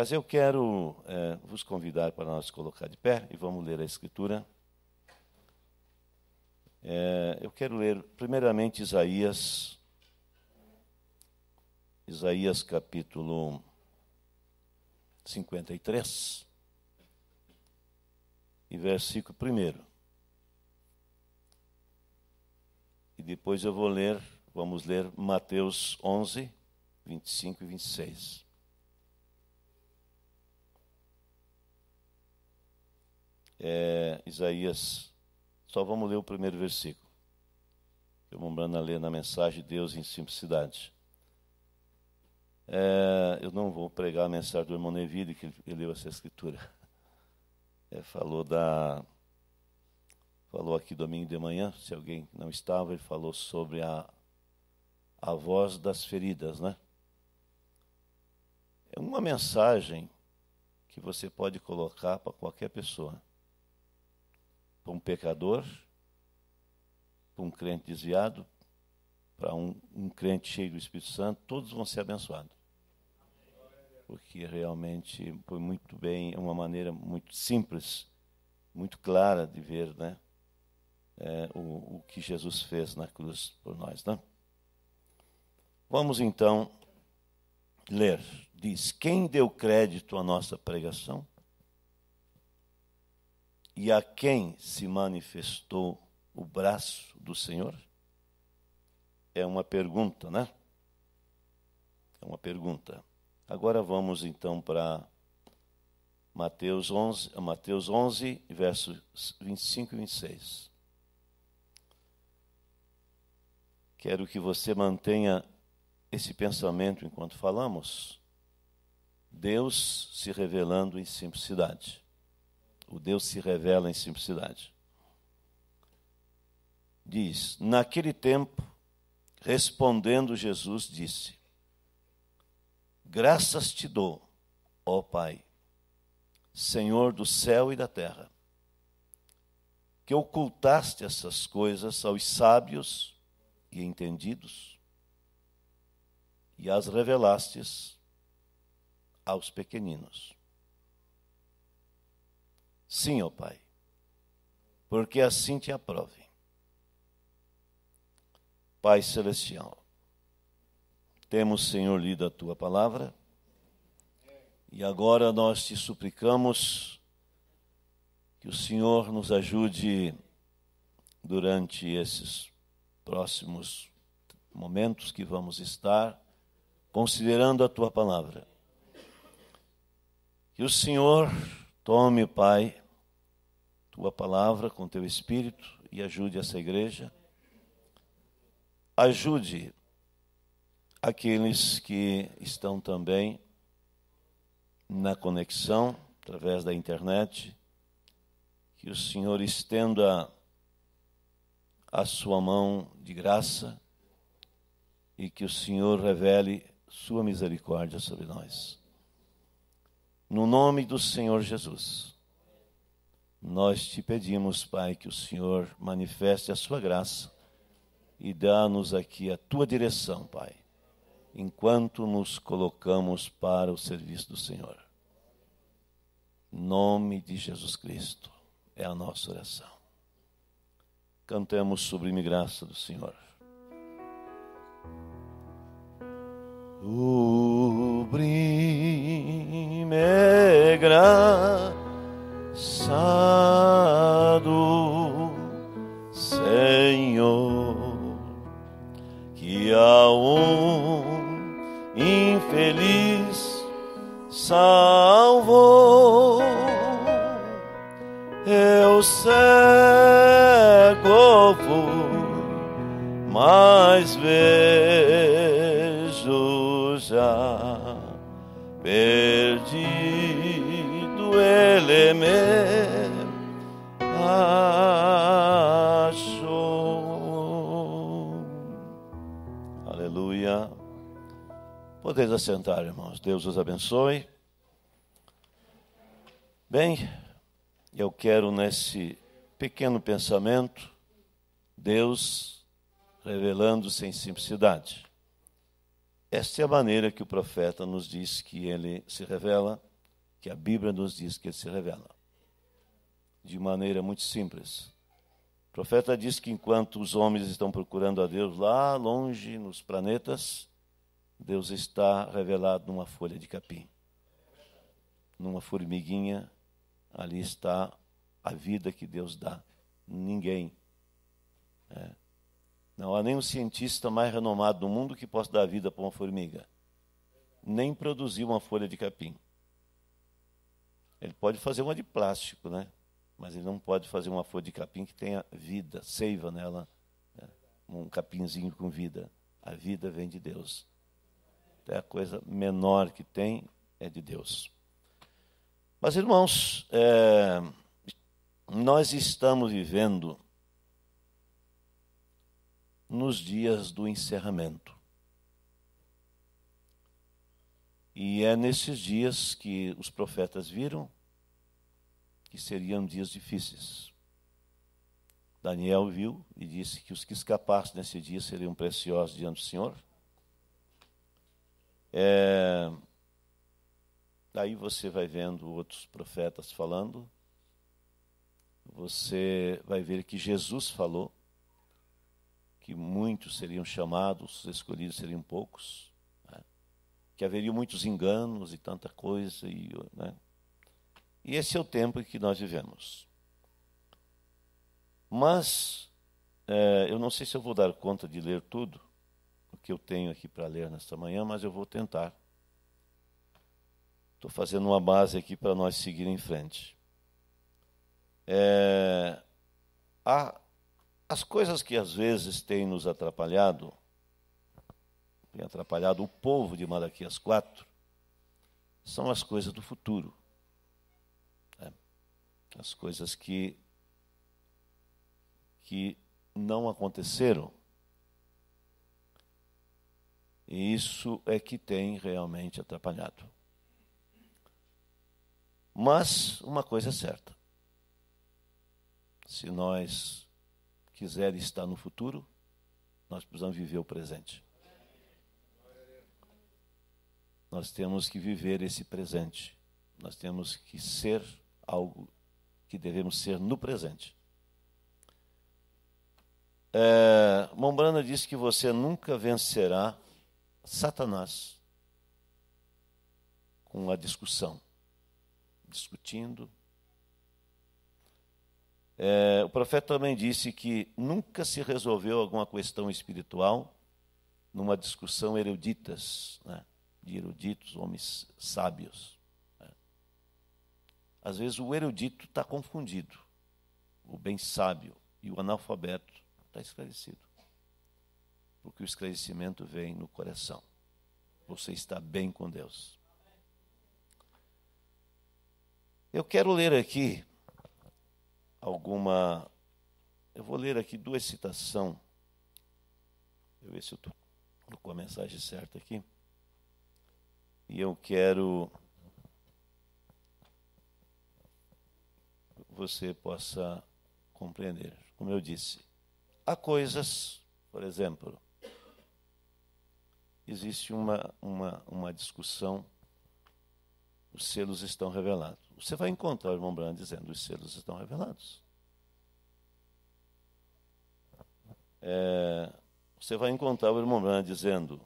Mas eu quero é, vos convidar para nós colocar de pé e vamos ler a Escritura. É, eu quero ler primeiramente Isaías, Isaías capítulo 53 e versículo 1. E depois eu vou ler, vamos ler Mateus 11, 25 e 26. é, Isaías, só vamos ler o primeiro versículo. Eu Mombrana ler na mensagem Deus em simplicidade. É, eu não vou pregar a mensagem do irmão Neville, que ele leu essa escritura. É, falou da falou aqui domingo de manhã, se alguém não estava, ele falou sobre a, a voz das feridas, né? É uma mensagem que você pode colocar para qualquer pessoa para um pecador, para um crente desviado, para um, um crente cheio do Espírito Santo, todos vão ser abençoados. Porque realmente foi muito bem, é uma maneira muito simples, muito clara de ver né, é, o, o que Jesus fez na cruz por nós. Né? Vamos então ler. Diz: Quem deu crédito à nossa pregação? e a quem se manifestou o braço do Senhor? É uma pergunta, né? É uma pergunta. Agora vamos então para Mateus 11, Mateus 11, versos 25 e 26. Quero que você mantenha esse pensamento enquanto falamos. Deus se revelando em simplicidade o Deus se revela em simplicidade. Diz: Naquele tempo, respondendo Jesus, disse: Graças te dou, ó Pai, Senhor do céu e da terra, que ocultaste essas coisas aos sábios e entendidos e as revelastes aos pequeninos. Sim, ó Pai, porque assim te aprove. Pai Celestial, temos, Senhor, lido a tua palavra e agora nós te suplicamos que o Senhor nos ajude durante esses próximos momentos que vamos estar considerando a tua palavra. Que o Senhor Tome, Pai, tua palavra com teu espírito e ajude essa igreja. Ajude aqueles que estão também na conexão através da internet. Que o Senhor estenda a sua mão de graça e que o Senhor revele sua misericórdia sobre nós. No nome do Senhor Jesus, nós te pedimos, Pai, que o Senhor manifeste a sua graça e dá-nos aqui a tua direção, Pai, enquanto nos colocamos para o serviço do Senhor. Nome de Jesus Cristo é a nossa oração. Cantemos sobre a graça do Senhor. Tu prime do Senhor que a um infeliz salvou eu cego fui mas vejo perdido, ele é me achou. Aleluia. Podeis assentar, irmãos. Deus os abençoe. Bem, eu quero nesse pequeno pensamento, Deus revelando-se em simplicidade. Esta é a maneira que o profeta nos diz que ele se revela, que a Bíblia nos diz que ele se revela. De maneira muito simples. O profeta diz que enquanto os homens estão procurando a Deus lá longe nos planetas, Deus está revelado numa folha de capim, numa formiguinha. Ali está a vida que Deus dá. Ninguém. É não há nenhum cientista mais renomado no mundo que possa dar vida para uma formiga, nem produzir uma folha de capim. Ele pode fazer uma de plástico, né? Mas ele não pode fazer uma folha de capim que tenha vida, seiva nela, né? um capinzinho com vida. A vida vem de Deus. Até a coisa menor que tem é de Deus. Mas, irmãos, é, nós estamos vivendo nos dias do encerramento. E é nesses dias que os profetas viram que seriam dias difíceis. Daniel viu e disse que os que escapassem nesse dia seriam preciosos diante do Senhor. É... você vai vendo outros profetas falando. Você vai ver que Jesus falou que muitos seriam chamados, escolhidos seriam poucos, né? que haveria muitos enganos e tanta coisa. E, né? e esse é o tempo que nós vivemos. Mas é, eu não sei se eu vou dar conta de ler tudo o que eu tenho aqui para ler nesta manhã, mas eu vou tentar. Estou fazendo uma base aqui para nós seguir em frente. É, há as coisas que às vezes têm nos atrapalhado, têm atrapalhado o povo de Malaquias 4, são as coisas do futuro. Né? As coisas que, que não aconteceram. E isso é que tem realmente atrapalhado. Mas uma coisa é certa: se nós quiser estar no futuro, nós precisamos viver o presente. Nós temos que viver esse presente. Nós temos que ser algo que devemos ser no presente. É, Mombrana disse que você nunca vencerá Satanás com a discussão, discutindo, é, o profeta também disse que nunca se resolveu alguma questão espiritual numa discussão eruditas, né, de eruditos, homens sábios. Né. Às vezes o erudito está confundido, o bem sábio, e o analfabeto está esclarecido. Porque o esclarecimento vem no coração. Você está bem com Deus. Eu quero ler aqui alguma. Eu vou ler aqui duas citações. Deixa eu ver se eu estou com a mensagem certa aqui. E eu quero. Você possa compreender. Como eu disse, há coisas, por exemplo, existe uma, uma, uma discussão, os selos estão revelados você vai encontrar o irmão Branham dizendo: os selos estão revelados. É, você vai encontrar o irmão Branham dizendo: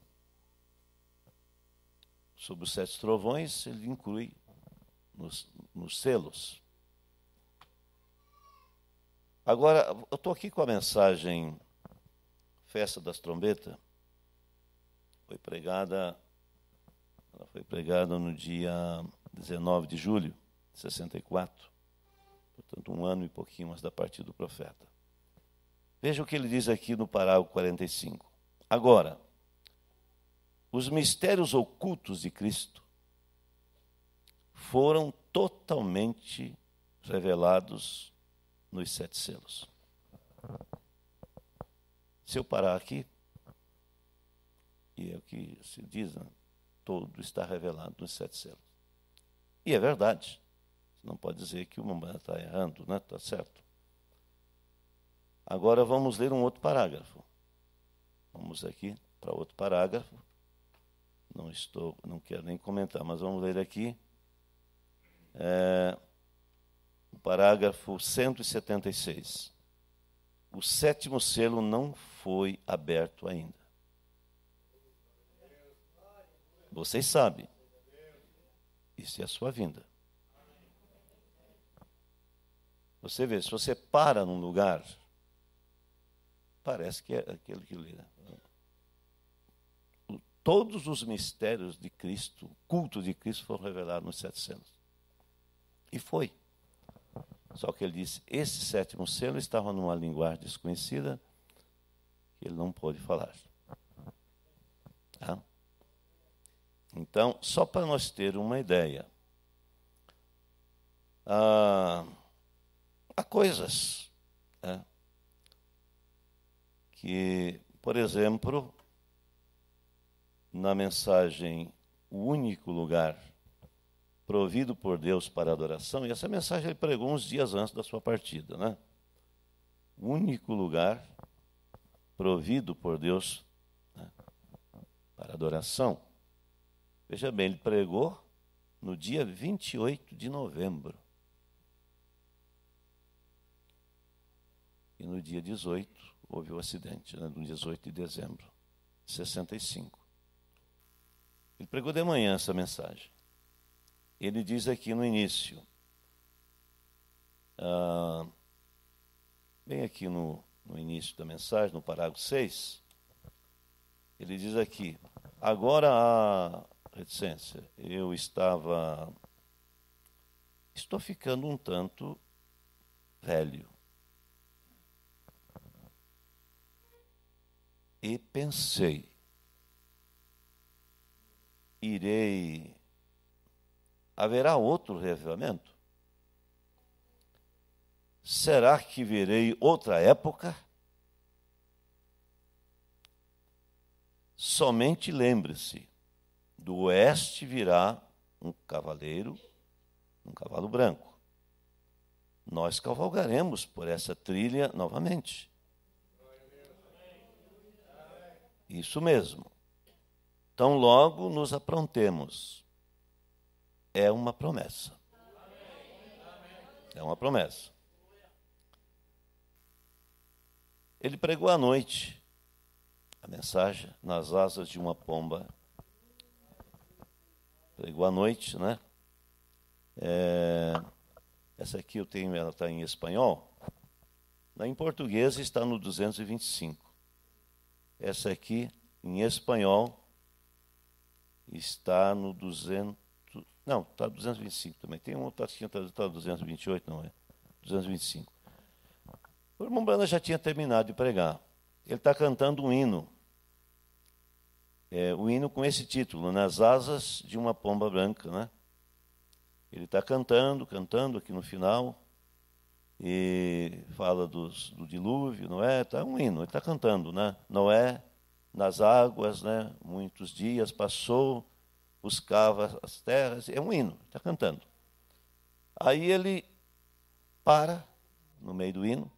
sobre os sete trovões, ele inclui nos, nos selos. Agora, eu estou aqui com a mensagem Festa das Trombetas. Foi pregada, ela foi pregada no dia 19 de julho. 64. Portanto, um ano e pouquinho antes da partida do profeta. Veja o que ele diz aqui no parágrafo 45. Agora, os mistérios ocultos de Cristo foram totalmente revelados nos sete selos. Se eu parar aqui, e é o que se diz, né? todo está revelado nos sete selos. E é verdade não pode dizer que o Mamba está errando, né? Está certo. Agora vamos ler um outro parágrafo. Vamos aqui para outro parágrafo. Não estou, não quero nem comentar, mas vamos ler aqui. É, o parágrafo 176. O sétimo selo não foi aberto ainda. Vocês sabem. Isso é a sua vinda. Você vê, se você para num lugar, parece que é aquele que lê. Né? Todos os mistérios de Cristo, o culto de Cristo, foram revelados nos sete selos. E foi. Só que ele disse: esse sétimo selo estava numa linguagem desconhecida que ele não pôde falar. Tá? Então, só para nós ter uma ideia. Ah, Há coisas né, que, por exemplo, na mensagem O Único Lugar Provido por Deus para Adoração, e essa mensagem ele pregou uns dias antes da sua partida, né? O único lugar provido por Deus né, para adoração. Veja bem, ele pregou no dia 28 de novembro. E no dia 18 houve o acidente, né, no 18 de dezembro de 65. Ele pregou de manhã essa mensagem. Ele diz aqui no início, ah, bem aqui no, no início da mensagem, no parágrafo 6, ele diz aqui: agora a reticência, eu estava. Estou ficando um tanto velho. E pensei, irei. Haverá outro reavivamento? Será que verei outra época? Somente lembre-se: do oeste virá um cavaleiro, um cavalo branco. Nós cavalgaremos por essa trilha novamente. Isso mesmo. Tão logo nos aprontemos. É uma promessa. É uma promessa. Ele pregou à noite a mensagem nas asas de uma pomba. Pregou à noite, né? É, essa aqui eu tenho, ela está em espanhol. Na, em português está no 225. Essa aqui, em espanhol, está no 200. Não, está 225 também. Tem um outro que está 228, tá não é? 225. O irmão Brana já tinha terminado de pregar. Ele está cantando um hino. É, o um hino com esse título, Nas Asas de uma Pomba Branca. Né? Ele está cantando, cantando aqui no final e fala dos, do dilúvio, não é? Está um hino, ele está cantando, né? Noé nas águas, né? Muitos dias passou, buscava as terras, é um hino, está cantando. Aí ele para no meio do hino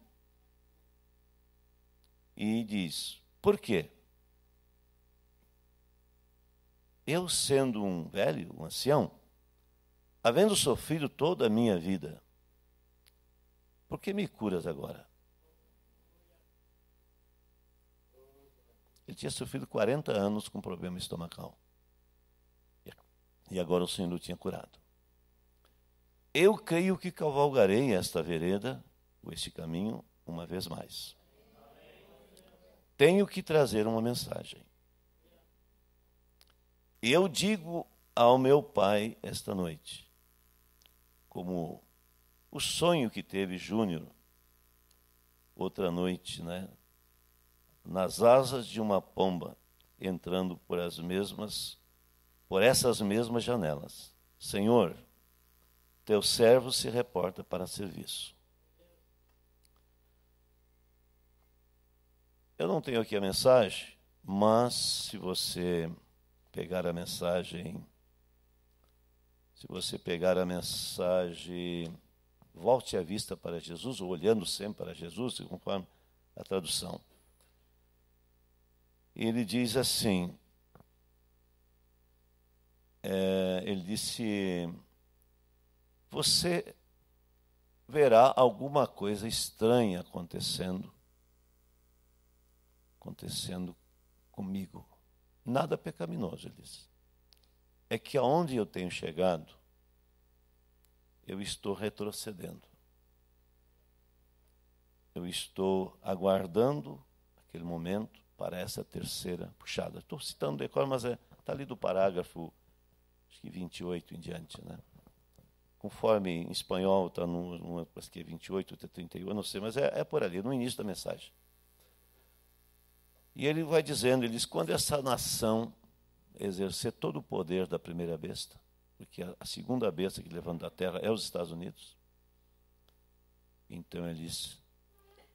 e diz: Por quê? Eu, sendo um velho, um ancião, havendo sofrido toda a minha vida, por que me curas agora? Ele tinha sofrido 40 anos com problema estomacal. E agora o Senhor o tinha curado. Eu creio que cavalgarei esta vereda, ou este caminho, uma vez mais. Tenho que trazer uma mensagem. Eu digo ao meu pai esta noite, como o sonho que teve Júnior outra noite, né? Nas asas de uma pomba, entrando por as mesmas, por essas mesmas janelas. Senhor, teu servo se reporta para serviço. Eu não tenho aqui a mensagem, mas se você pegar a mensagem, se você pegar a mensagem volte a vista para Jesus, ou olhando sempre para Jesus, conforme a tradução. ele diz assim, é, ele disse, você verá alguma coisa estranha acontecendo, acontecendo comigo. Nada pecaminoso, ele disse. É que aonde eu tenho chegado, eu estou retrocedendo. Eu estou aguardando aquele momento para essa terceira puxada. Estou citando o cor, mas está é, tá ali do parágrafo, acho que 28 em diante, né? Conforme em espanhol está no, no acho que é 28 até 31, não sei, mas é, é por ali, no início da mensagem. E ele vai dizendo, ele diz, quando essa nação exercer todo o poder da primeira besta, porque a segunda besta que levanta da terra é os Estados Unidos. Então ele disse,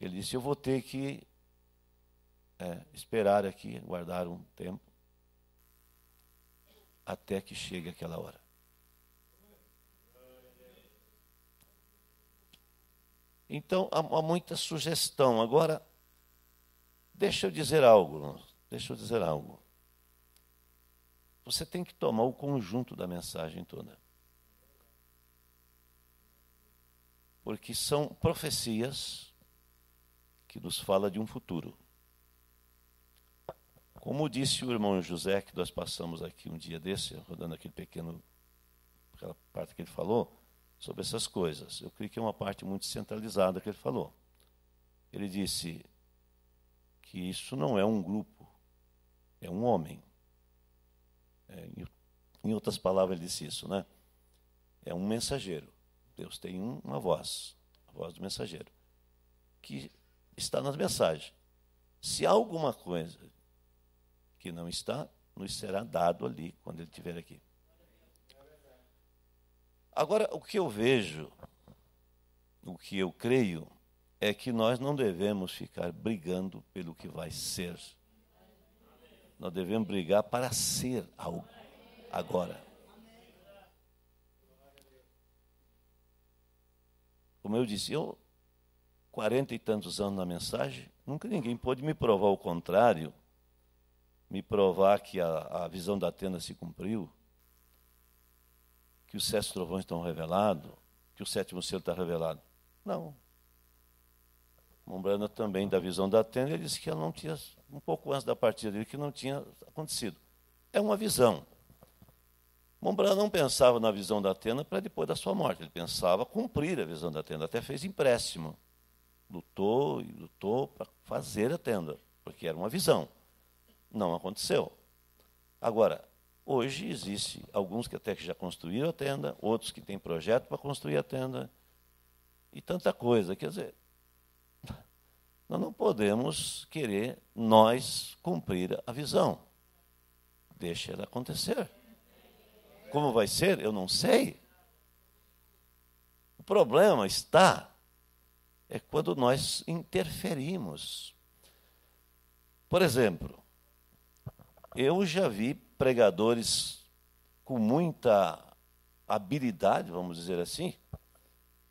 ele disse eu vou ter que é, esperar aqui, guardar um tempo, até que chegue aquela hora. Então há, muita sugestão. Agora, deixa eu dizer algo, deixa eu dizer algo. Você tem que tomar o conjunto da mensagem toda. Porque são profecias que nos fala de um futuro. Como disse o irmão José, que nós passamos aqui um dia desse, rodando aquele pequeno, aquela parte que ele falou, sobre essas coisas. Eu creio que é uma parte muito centralizada que ele falou. Ele disse que isso não é um grupo, é um homem. É, em outras palavras, ele disse isso, né? É um mensageiro. Deus tem uma voz, a voz do mensageiro, que está nas mensagens. Se há alguma coisa que não está, nos será dado ali quando ele estiver aqui. Agora, o que eu vejo, o que eu creio, é que nós não devemos ficar brigando pelo que vai ser nós devemos brigar para ser algo agora. Como eu disse, eu, quarenta e tantos anos na mensagem, nunca ninguém pôde me provar o contrário, me provar que a, a visão da tenda se cumpriu, que os sete trovões estão revelados, que o sétimo selo está revelado. Não, Mombrana também da visão da Tenda, ele disse que ela não tinha, um pouco antes da partida dele, que não tinha acontecido. É uma visão. Mombrana não pensava na visão da tenda para depois da sua morte, ele pensava cumprir a visão da tenda, até fez empréstimo. Lutou e lutou para fazer a tenda, porque era uma visão. Não aconteceu. Agora, hoje existe alguns que até que já construíram a tenda, outros que têm projeto para construir a tenda, e tanta coisa. Quer dizer, nós não podemos querer nós cumprir a visão. Deixa ela acontecer. Como vai ser, eu não sei. O problema está é quando nós interferimos. Por exemplo, eu já vi pregadores com muita habilidade, vamos dizer assim,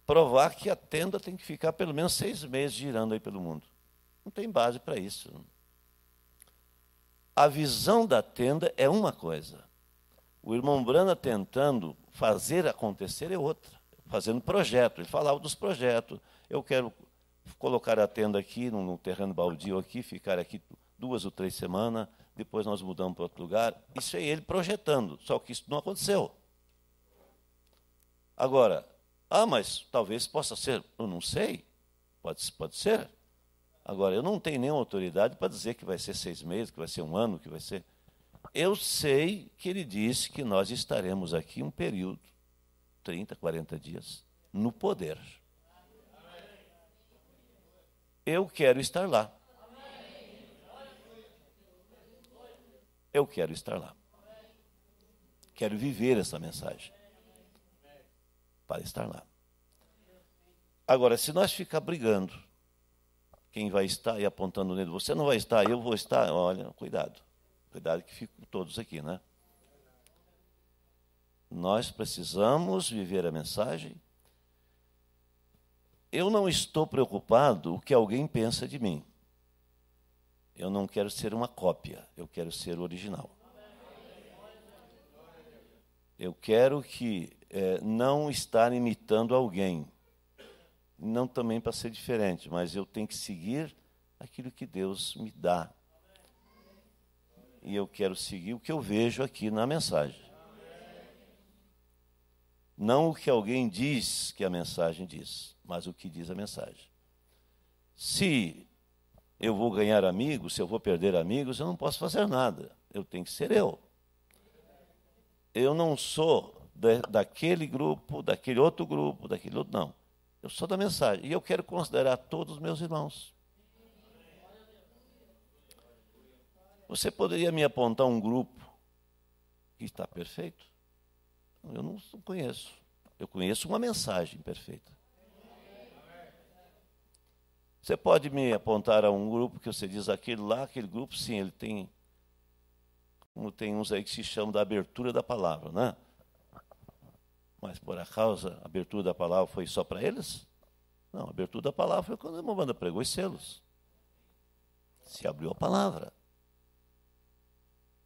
provar que a tenda tem que ficar pelo menos seis meses girando aí pelo mundo. Não tem base para isso. A visão da tenda é uma coisa. O irmão Brana tentando fazer acontecer é outra, fazendo projeto. Ele falava dos projetos. Eu quero colocar a tenda aqui, num, terreno baldio aqui, ficar aqui duas ou três semanas, depois nós mudamos para outro lugar. Isso é ele projetando, só que isso não aconteceu. Agora, ah, mas talvez possa ser, eu não sei, pode, pode ser. Agora, eu não tenho nenhuma autoridade para dizer que vai ser seis meses, que vai ser um ano, que vai ser. Eu sei que ele disse que nós estaremos aqui um período, 30, 40 dias, no poder. Eu quero estar lá. Eu quero estar lá. Quero viver essa mensagem. Para estar lá. Agora, se nós ficar brigando, quem vai estar e apontando o dedo. Você não vai estar, eu vou estar. Olha, cuidado. Cuidado que ficam todos aqui, né? Nós precisamos viver a mensagem. Eu não estou preocupado o que alguém pensa de mim. Eu não quero ser uma cópia, eu quero ser o original. Eu quero que é, não estar imitando alguém não também para ser diferente, mas eu tenho que seguir aquilo que Deus me dá. E eu quero seguir o que eu vejo aqui na mensagem. Não o que alguém diz que a mensagem diz, mas o que diz a mensagem. Se eu vou ganhar amigos, se eu vou perder amigos, eu não posso fazer nada. Eu tenho que ser eu. Eu não sou daquele grupo, daquele outro grupo, daquele outro, não. Eu sou da mensagem. E eu quero considerar todos os meus irmãos. Você poderia me apontar um grupo que está perfeito? Eu não conheço. Eu conheço uma mensagem perfeita. Você pode me apontar a um grupo que você diz aquele lá, aquele grupo, sim, ele tem. Como tem uns aí que se chamam da abertura da palavra, né? Mas por a causa, a abertura da palavra foi só para eles? Não, a abertura da palavra foi quando a Momanda pregou os selos. Se abriu a palavra.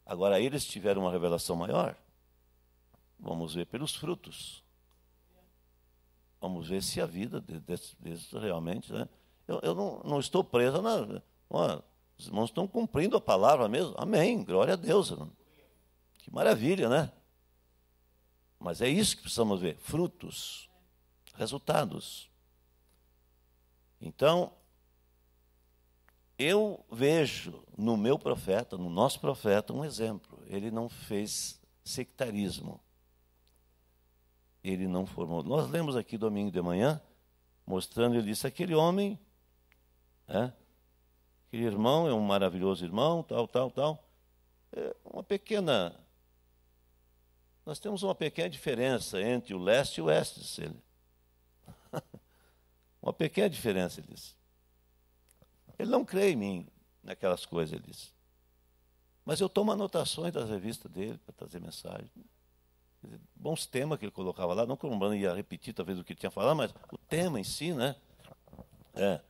Agora eles tiveram uma revelação maior. Vamos ver pelos frutos. Vamos ver se a vida desses de, de, realmente. Né? Eu, eu não, não, estou preso na. os irmãos estão cumprindo a palavra mesmo. Amém. Glória a Deus. Irmão. Que maravilha, né? Mas é isso que precisamos ver: frutos, resultados. Então, eu vejo no meu profeta, no nosso profeta, um exemplo. Ele não fez sectarismo. Ele não formou. Nós lemos aqui domingo de manhã, mostrando, ele disse: aquele homem, né, aquele irmão é um maravilhoso irmão, tal, tal, tal. É uma pequena nós temos uma pequena diferença entre o leste e o oeste, disse ele. uma pequena diferença, ele disse. Ele não crê em mim naquelas coisas, ele disse. Mas eu tomo anotações das revistas dele para trazer mensagem. bons temas que ele colocava lá, não que o ia repetir talvez o que ele tinha falado, mas o tema em si, né? É.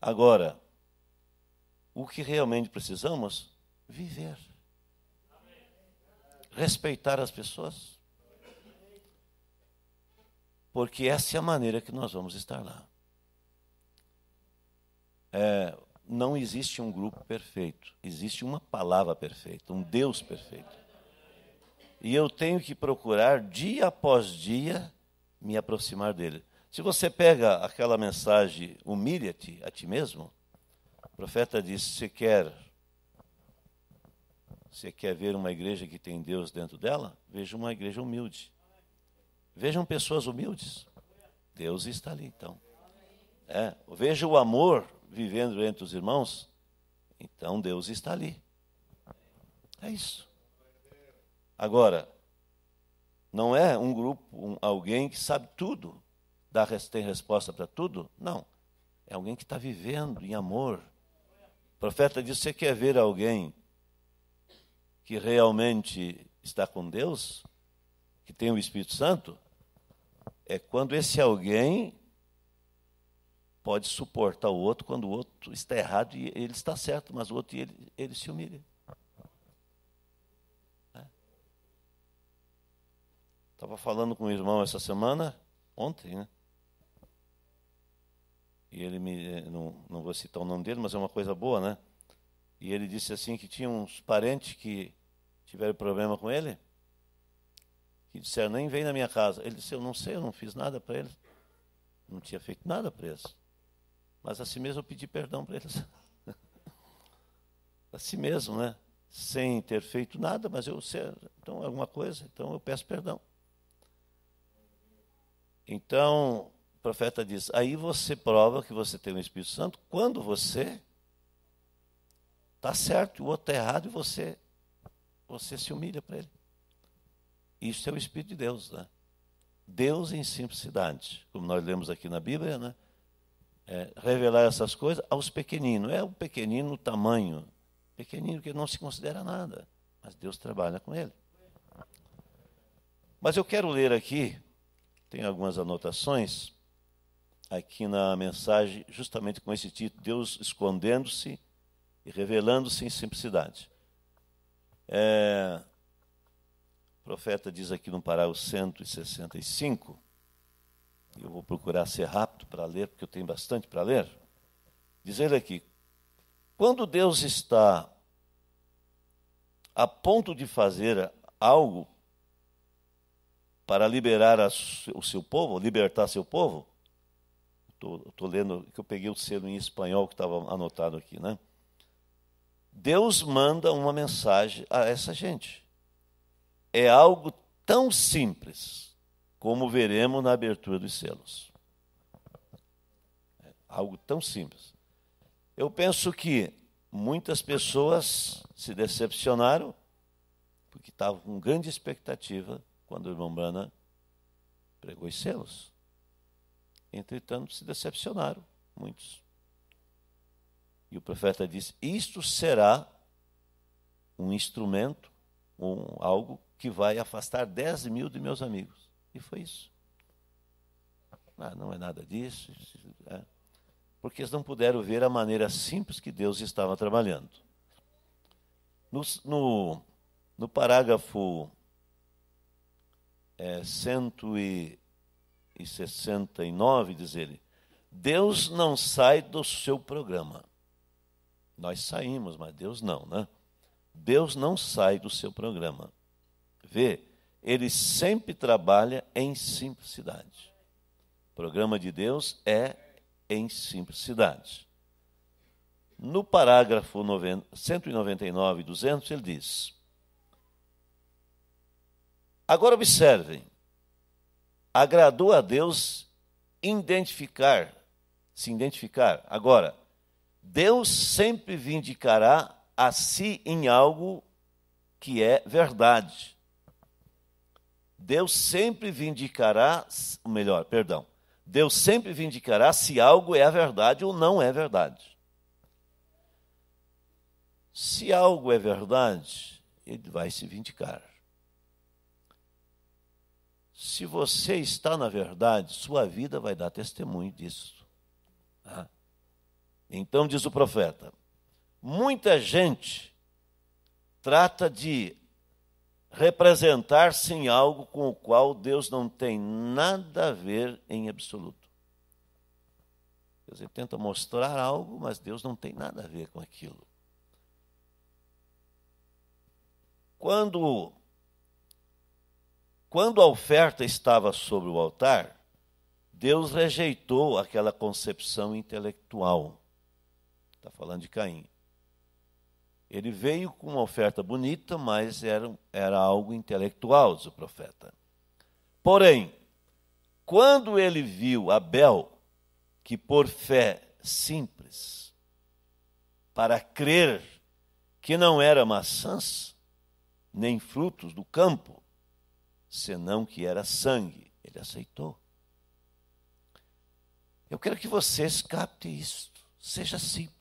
Agora, o que realmente precisamos? Viver respeitar as pessoas. Porque essa é a maneira que nós vamos estar lá. É, não existe um grupo perfeito, existe uma palavra perfeita, um Deus perfeito. E eu tenho que procurar, dia após dia, me aproximar dele. Se você pega aquela mensagem, humilha-te a ti mesmo, o profeta disse: se quer você quer ver uma igreja que tem Deus dentro dela? Veja uma igreja humilde. Vejam pessoas humildes. Deus está ali, então. É, veja o amor vivendo entre os irmãos. Então Deus está ali. É isso. Agora, não é um grupo, um, alguém que sabe tudo, dá, tem resposta para tudo. Não. É alguém que está vivendo em amor. O profeta disse Você quer ver alguém que realmente está com Deus, que tem o Espírito Santo, é quando esse alguém pode suportar o outro quando o outro está errado e ele está certo, mas o outro ele, ele se humilha. Estava é. falando com o irmão essa semana, ontem, né? E ele me. Eh, não, não vou citar o nome dele, mas é uma coisa boa, né? E ele disse assim que tinha uns parentes que tiveram problema com ele, que disseram, nem vem na minha casa. Ele disse, eu não sei, eu não fiz nada para eles. Não tinha feito nada para eles. Mas assim mesmo eu pedi perdão para eles. assim mesmo, né? Sem ter feito nada, mas eu sei, então é alguma coisa, então eu peço perdão. Então, o profeta diz: aí você prova que você tem o Espírito Santo quando você está certo, o outro está errado e você, você se humilha para ele. Isso é o Espírito de Deus, né? Deus em simplicidade, como nós lemos aqui na Bíblia, né? É, revelar essas coisas aos pequeninos. É o pequenino tamanho, pequenino que não se considera nada, mas Deus trabalha com ele. Mas eu quero ler aqui, tem algumas anotações aqui na mensagem, justamente com esse título: Deus escondendo-se e revelando-se em simplicidade. É, o profeta diz aqui no parágrafo 165, e eu vou procurar ser rápido para ler, porque eu tenho bastante para ler. Diz ele aqui: quando Deus está a ponto de fazer algo para liberar a, o seu povo, libertar seu povo, estou lendo, que eu peguei o selo em espanhol que estava anotado aqui, né? Deus manda uma mensagem a essa gente. É algo tão simples, como veremos na abertura dos selos. É algo tão simples. Eu penso que muitas pessoas se decepcionaram, porque estavam com grande expectativa quando o irmão Brana pregou os selos. Entretanto, se decepcionaram, muitos. E o profeta disse: Isto será um instrumento, um, algo que vai afastar 10 mil de meus amigos. E foi isso. Ah, não é nada disso. É. Porque eles não puderam ver a maneira simples que Deus estava trabalhando. No, no, no parágrafo é, 169, diz ele: Deus não sai do seu programa. Nós saímos, mas Deus não, né? Deus não sai do seu programa. Vê, ele sempre trabalha em simplicidade. O programa de Deus é em simplicidade. No parágrafo 199 e 200, ele diz: Agora observem, agradou a Deus identificar, se identificar. Agora, Deus sempre vindicará a si em algo que é verdade. Deus sempre vindicará, melhor, perdão, Deus sempre vindicará se algo é a verdade ou não é verdade. Se algo é verdade, ele vai se vindicar. Se você está na verdade, sua vida vai dar testemunho disso. Tá? Então diz o profeta: muita gente trata de representar-se em algo com o qual Deus não tem nada a ver em absoluto. Quer dizer, tenta mostrar algo, mas Deus não tem nada a ver com aquilo. Quando, quando a oferta estava sobre o altar, Deus rejeitou aquela concepção intelectual Está falando de Caim. Ele veio com uma oferta bonita, mas era, era algo intelectual, diz o profeta. Porém, quando ele viu Abel, que por fé simples, para crer que não era maçãs, nem frutos do campo, senão que era sangue, ele aceitou. Eu quero que vocês captem isso. Seja simples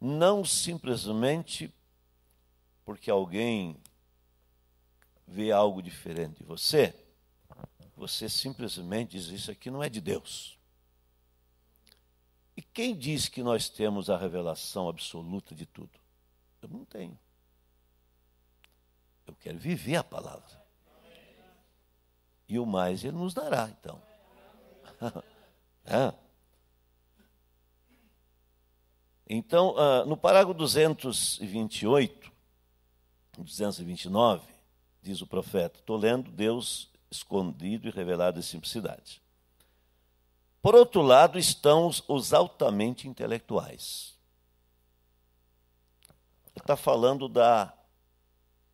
não simplesmente porque alguém vê algo diferente de você, você simplesmente diz: Isso aqui não é de Deus. E quem diz que nós temos a revelação absoluta de tudo? Eu não tenho. Eu quero viver a palavra. E o mais ele nos dará, então. é. Então, ah, no parágrafo 228, 229, diz o profeta, estou lendo Deus escondido e revelado em simplicidade. Por outro lado, estão os, os altamente intelectuais. Está falando da,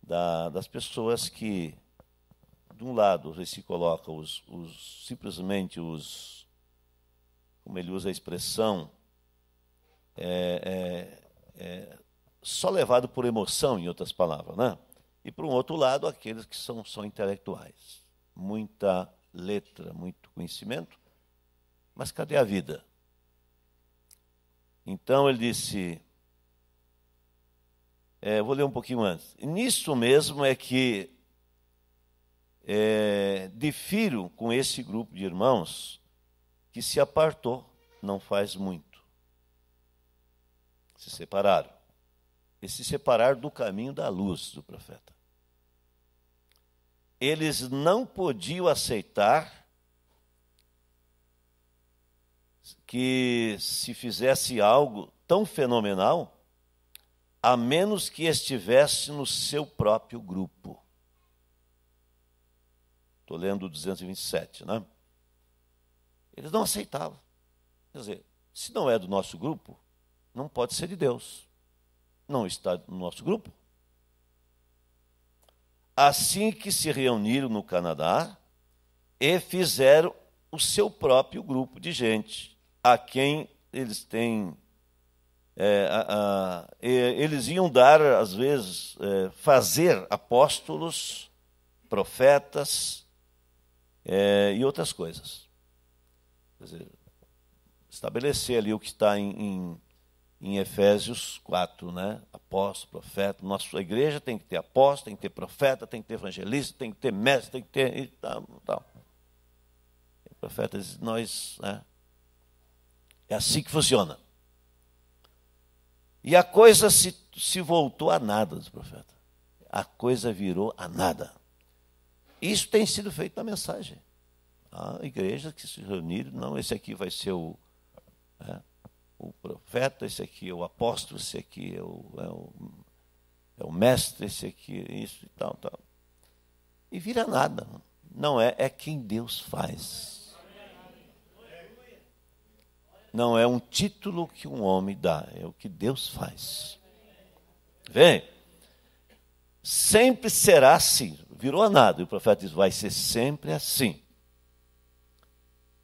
da, das pessoas que, de um lado, se coloca os, os simplesmente os, como ele usa a expressão, é, é, é, só levado por emoção, em outras palavras, né? E por um outro lado, aqueles que são intelectuais, muita letra, muito conhecimento, mas cadê a vida? Então ele disse, é, vou ler um pouquinho antes. Nisso mesmo é que é, difiro com esse grupo de irmãos que se apartou não faz muito. Se separaram. E se separaram do caminho da luz do profeta. Eles não podiam aceitar que se fizesse algo tão fenomenal, a menos que estivesse no seu próprio grupo. Estou lendo 227, né? Eles não aceitavam. Quer dizer, se não é do nosso grupo, não pode ser de Deus. Não está no nosso grupo. Assim que se reuniram no Canadá e fizeram o seu próprio grupo de gente, a quem eles têm. É, a, a, eles iam dar, às vezes, é, fazer apóstolos, profetas é, e outras coisas. Quer dizer, estabelecer ali o que está em, em em Efésios 4, né? Apóstolo, profeta. Nossa igreja tem que ter apóstolo, tem que ter profeta, tem que ter evangelista, tem que ter mestre, tem que ter. E tal, tal. E o profeta diz: Nós. Né? É assim que funciona. E a coisa se, se voltou a nada, dos o profeta. A coisa virou a nada. Isso tem sido feito na mensagem. Há igrejas que se reuniram, não, esse aqui vai ser o. É, o profeta, esse aqui é o apóstolo, esse aqui é o, é o, é o mestre, esse aqui é isso e tal, tal. E vira nada. Não é, é quem Deus faz. Não é um título que um homem dá, é o que Deus faz. Vem. Sempre será assim. Virou a nada. E o profeta diz: vai ser sempre assim.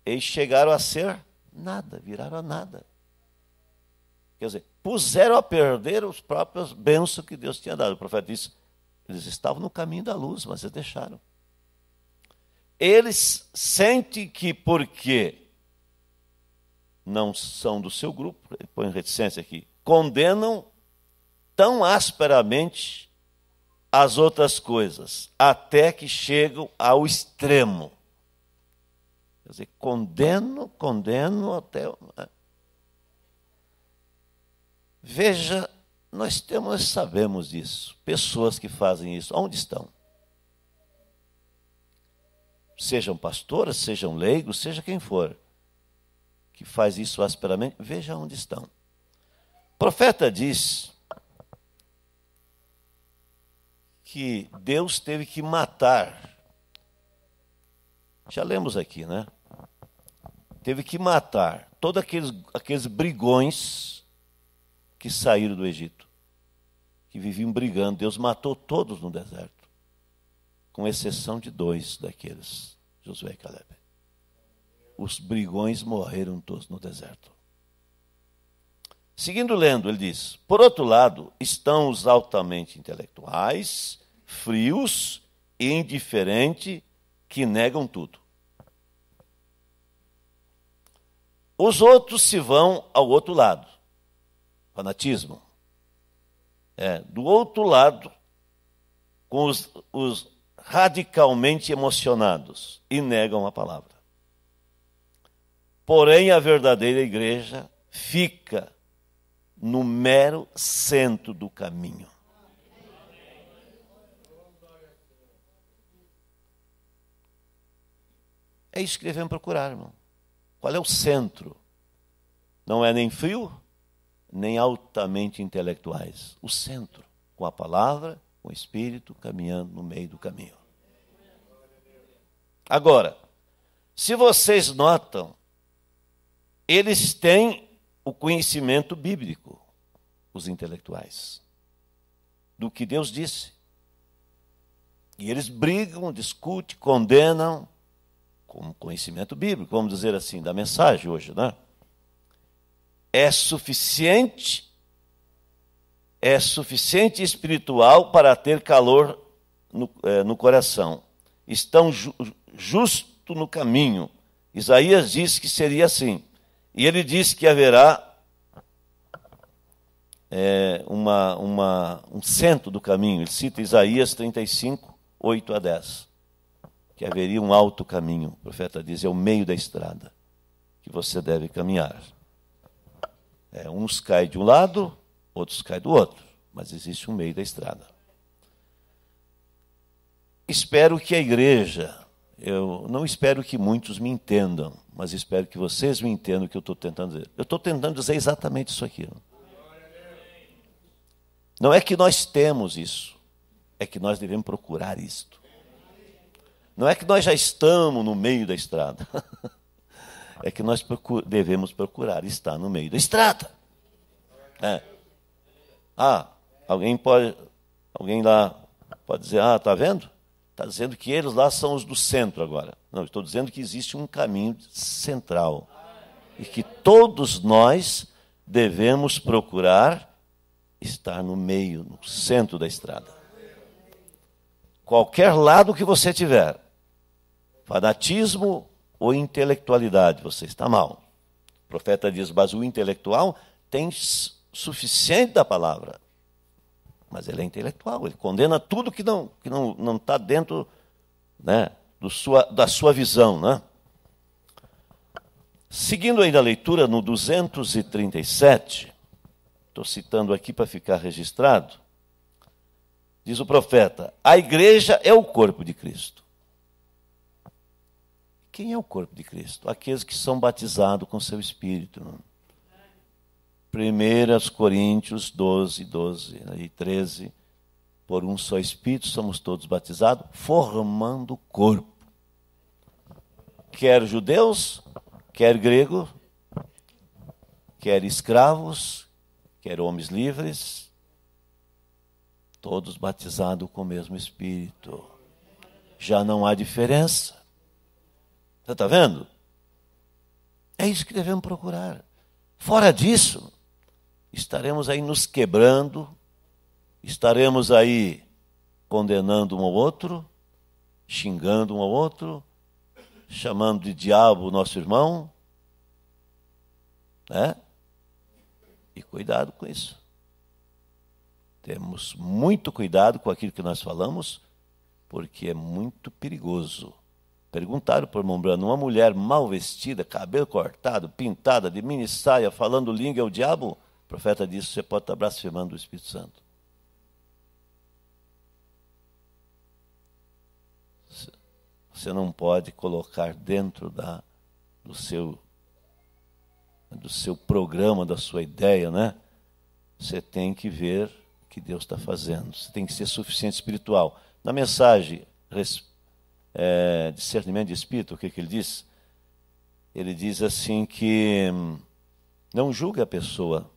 Eles chegaram a ser nada, viraram a nada. Quer dizer, puseram a perder os próprios bênçãos que Deus tinha dado. O profeta disse: eles estavam no caminho da luz, mas eles deixaram. Eles sentem que porque não são do seu grupo, põe reticência aqui, condenam tão asperamente as outras coisas, até que chegam ao extremo. Quer dizer, condeno, condeno até Veja, nós temos, sabemos disso. Pessoas que fazem isso, onde estão? Sejam pastoras, sejam leigos, seja quem for, que faz isso asperamente, veja onde estão. O profeta diz que Deus teve que matar. Já lemos aqui, né? Teve que matar todos aqueles, aqueles brigões que saíram do Egito, que viviam brigando. Deus matou todos no deserto, com exceção de dois daqueles, Josué e Caleb. Os brigões morreram todos no deserto. Seguindo lendo, ele diz: Por outro lado, estão os altamente intelectuais, frios e indiferentes, que negam tudo. Os outros se vão ao outro lado. Fanatismo. É, do outro lado, com os, os radicalmente emocionados e negam a palavra. Porém, a verdadeira igreja fica no mero centro do caminho. É isso que devemos procurar, irmão. Qual é o centro? Não é nem frio, nem altamente intelectuais. O centro, com a palavra, com o espírito, caminhando no meio do caminho. Agora, se vocês notam, eles têm o conhecimento bíblico, os intelectuais, do que Deus disse. E eles brigam, discutem, condenam, como conhecimento bíblico, vamos dizer assim, da mensagem hoje, não? Né? é suficiente é suficiente espiritual para ter calor no, é, no coração. Estão ju, justo no caminho. Isaías diz que seria assim. E ele diz que haverá é, uma, uma, um centro do caminho. Ele cita Isaías 35, 8 a 10. Que haveria um alto caminho. O profeta diz: é o meio da estrada que você deve caminhar. É, uns caem de um lado, outros caem do outro, mas existe um meio da estrada. Espero que a igreja, eu não espero que muitos me entendam, mas espero que vocês me entendam o que eu estou tentando dizer. Eu estou tentando dizer exatamente isso aqui. Não é que nós temos isso, é que nós devemos procurar isto. Não é que nós já estamos no meio da estrada. é que nós devemos procurar estar no meio da estrada. É. Ah, alguém pode, alguém lá pode dizer, ah, está vendo? Está dizendo que eles lá são os do centro agora. Não, estou dizendo que existe um caminho central e que todos nós devemos procurar estar no meio, no centro da estrada. Qualquer lado que você tiver, fanatismo, ou intelectualidade, você está mal. O profeta diz, mas o intelectual tem suficiente da palavra. Mas ele é intelectual, ele condena tudo que não que não não está dentro né, do sua, da sua visão, né? Seguindo ainda a leitura no 237, estou citando aqui para ficar registrado, diz o profeta: a igreja é o corpo de Cristo. Quem é o corpo de Cristo? Aqueles que são batizados com seu Espírito. 1 Coríntios 12, 12 e 13. Por um só Espírito somos todos batizados, formando o corpo. Quer judeus, quer grego, quer escravos, quer homens livres, todos batizados com o mesmo Espírito. Já não há diferença. Você está vendo? É isso que devemos procurar. Fora disso, estaremos aí nos quebrando, estaremos aí condenando um ao outro, xingando um ao outro, chamando de diabo o nosso irmão. Né? E cuidado com isso. Temos muito cuidado com aquilo que nós falamos, porque é muito perigoso. Perguntaram por Mombrano, uma mulher mal vestida, cabelo cortado, pintada, de mini saia, falando língua, é o diabo? O profeta disse, você pode estar blasfemando o Espírito Santo. Você não pode colocar dentro da, do, seu, do seu programa, da sua ideia, né? Você tem que ver o que Deus está fazendo. Você tem que ser suficiente espiritual. Na mensagem, respeito é, discernimento de espírito, o que, que ele diz? Ele diz assim que hum, não julgue a pessoa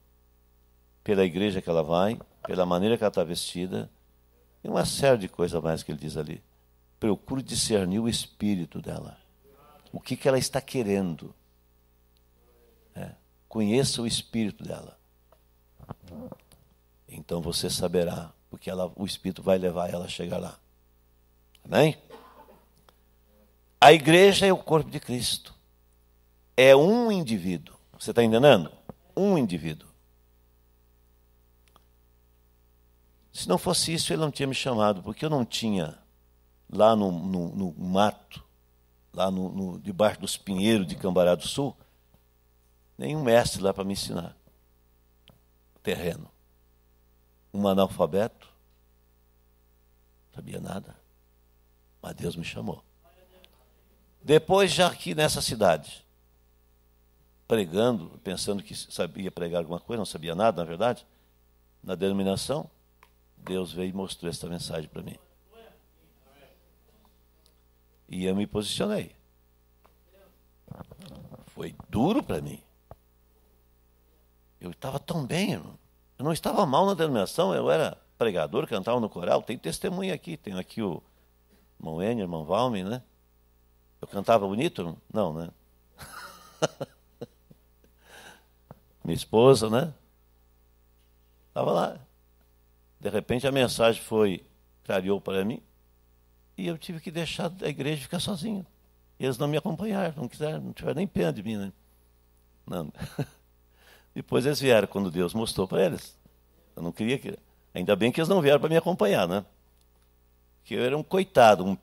pela igreja que ela vai, pela maneira que ela está vestida, e uma série de coisas mais que ele diz ali. Procure discernir o espírito dela. O que, que ela está querendo. É. Conheça o espírito dela. Então você saberá, porque ela, o espírito vai levar ela a chegar lá. Amém? A igreja é o corpo de Cristo. É um indivíduo. Você está entendendo? Um indivíduo. Se não fosse isso, ele não tinha me chamado, porque eu não tinha lá no, no, no mato, lá no, no, debaixo dos pinheiros de Cambará do Sul, nenhum mestre lá para me ensinar terreno. Um analfabeto, sabia nada, mas Deus me chamou. Depois, já aqui nessa cidade, pregando, pensando que sabia pregar alguma coisa, não sabia nada, na verdade, na denominação, Deus veio e mostrou essa mensagem para mim. E eu me posicionei. Foi duro para mim. Eu estava tão bem, irmão. Eu não estava mal na denominação, eu era pregador, cantava no coral, tem testemunha aqui, tem aqui o irmão Enio, irmão Valme, né? Eu cantava bonito? Não, né? Minha esposa, né? Estava lá. De repente a mensagem foi, clareou para mim, e eu tive que deixar a igreja ficar sozinho. Eles não me acompanharam, não quiseram, não tiveram nem pena de mim, né? Não. Depois eles vieram, quando Deus mostrou para eles. Eu não queria que. Ainda bem que eles não vieram para me acompanhar, né? Que eu era um coitado, um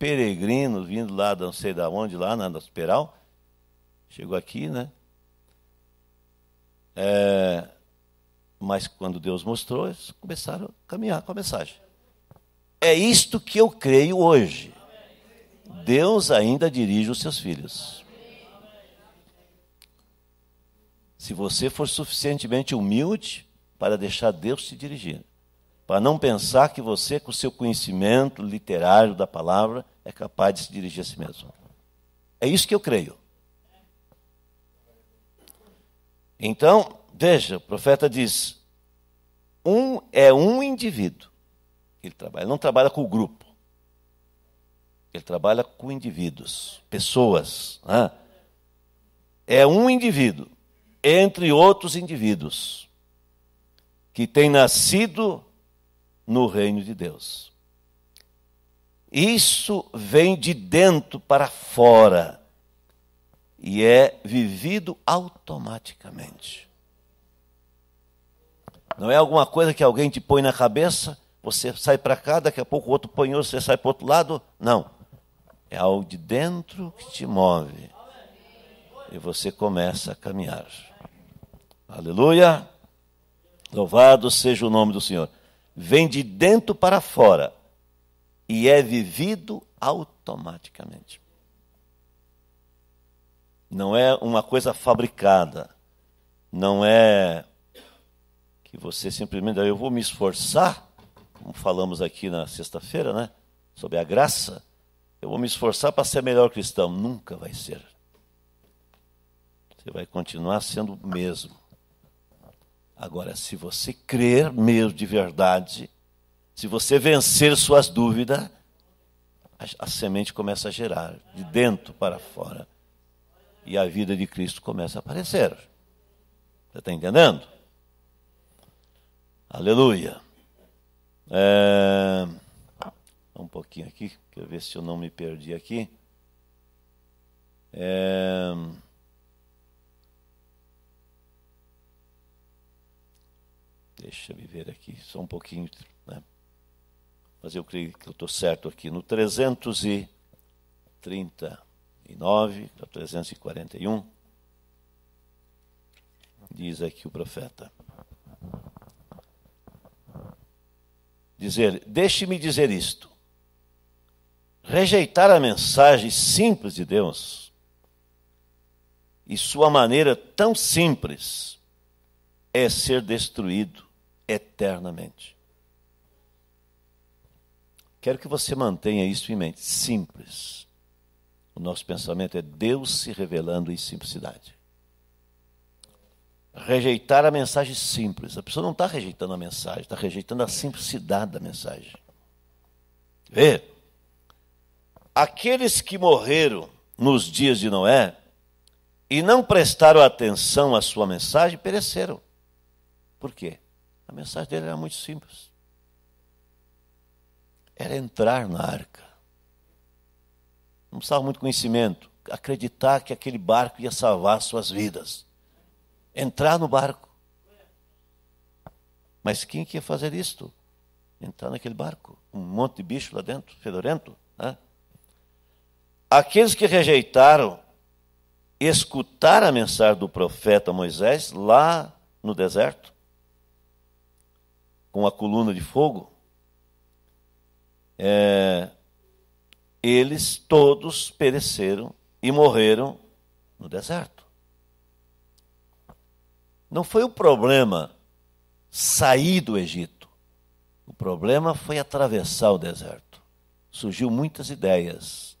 peregrinos vindo lá, não sei da onde, lá na Peral. Chegou aqui, né? É, mas quando Deus mostrou, eles começaram a caminhar com a mensagem. É isto que eu creio hoje. Deus ainda dirige os seus filhos. Se você for suficientemente humilde para deixar Deus te dirigir para não pensar que você, com o seu conhecimento literário da palavra, é capaz de se dirigir a si mesmo. É isso que eu creio. Então, veja, o profeta diz: um é um indivíduo que ele trabalha, ele não trabalha com o grupo. Ele trabalha com indivíduos, pessoas. Né? É um indivíduo entre outros indivíduos que tem nascido no reino de Deus. Isso vem de dentro para fora e é vivido automaticamente. Não é alguma coisa que alguém te põe na cabeça, você sai para cá, daqui a pouco o outro põe você sai para o outro lado. Não. É algo de dentro que te move. E você começa a caminhar. Aleluia. Louvado seja o nome do Senhor vem de dentro para fora e é vivido automaticamente. Não é uma coisa fabricada. Não é que você simplesmente, ah, eu vou me esforçar, como falamos aqui na sexta-feira, né? Sobre a graça. Eu vou me esforçar para ser melhor cristão. Nunca vai ser. Você vai continuar sendo o mesmo. Agora, se você crer mesmo de verdade, se você vencer suas dúvidas, a, a semente começa a gerar de dentro para fora. E a vida de Cristo começa a aparecer. Você está entendendo? Aleluia. É... Um pouquinho aqui, quero ver se eu não me perdi aqui. É... Deixa me ver aqui só um pouquinho. Né? Mas eu creio que eu estou certo aqui. No 339 a 341, diz aqui o profeta. Dizer, deixe-me dizer isto. Rejeitar a mensagem simples de Deus e sua maneira tão simples é ser destruído eternamente. Quero que você mantenha isso em mente. Simples. O nosso pensamento é Deus se revelando em simplicidade. Rejeitar a mensagem simples. A pessoa não está rejeitando a mensagem, está rejeitando a simplicidade da mensagem. Vê? Aqueles que morreram nos dias de Noé e não prestaram atenção à sua mensagem pereceram. Por quê? A mensagem dele era muito simples. Era entrar na arca. Não precisava muito conhecimento. Acreditar que aquele barco ia salvar suas vidas. Entrar no barco. Mas quem que ia fazer isto? Entrar naquele barco. Um monte de bicho lá dentro, fedorento. Né? Aqueles que rejeitaram escutar a mensagem do profeta Moisés lá no deserto, com a coluna de fogo, é, eles todos pereceram e morreram no deserto. Não foi o problema sair do Egito. O problema foi atravessar o deserto. Surgiu muitas ideias,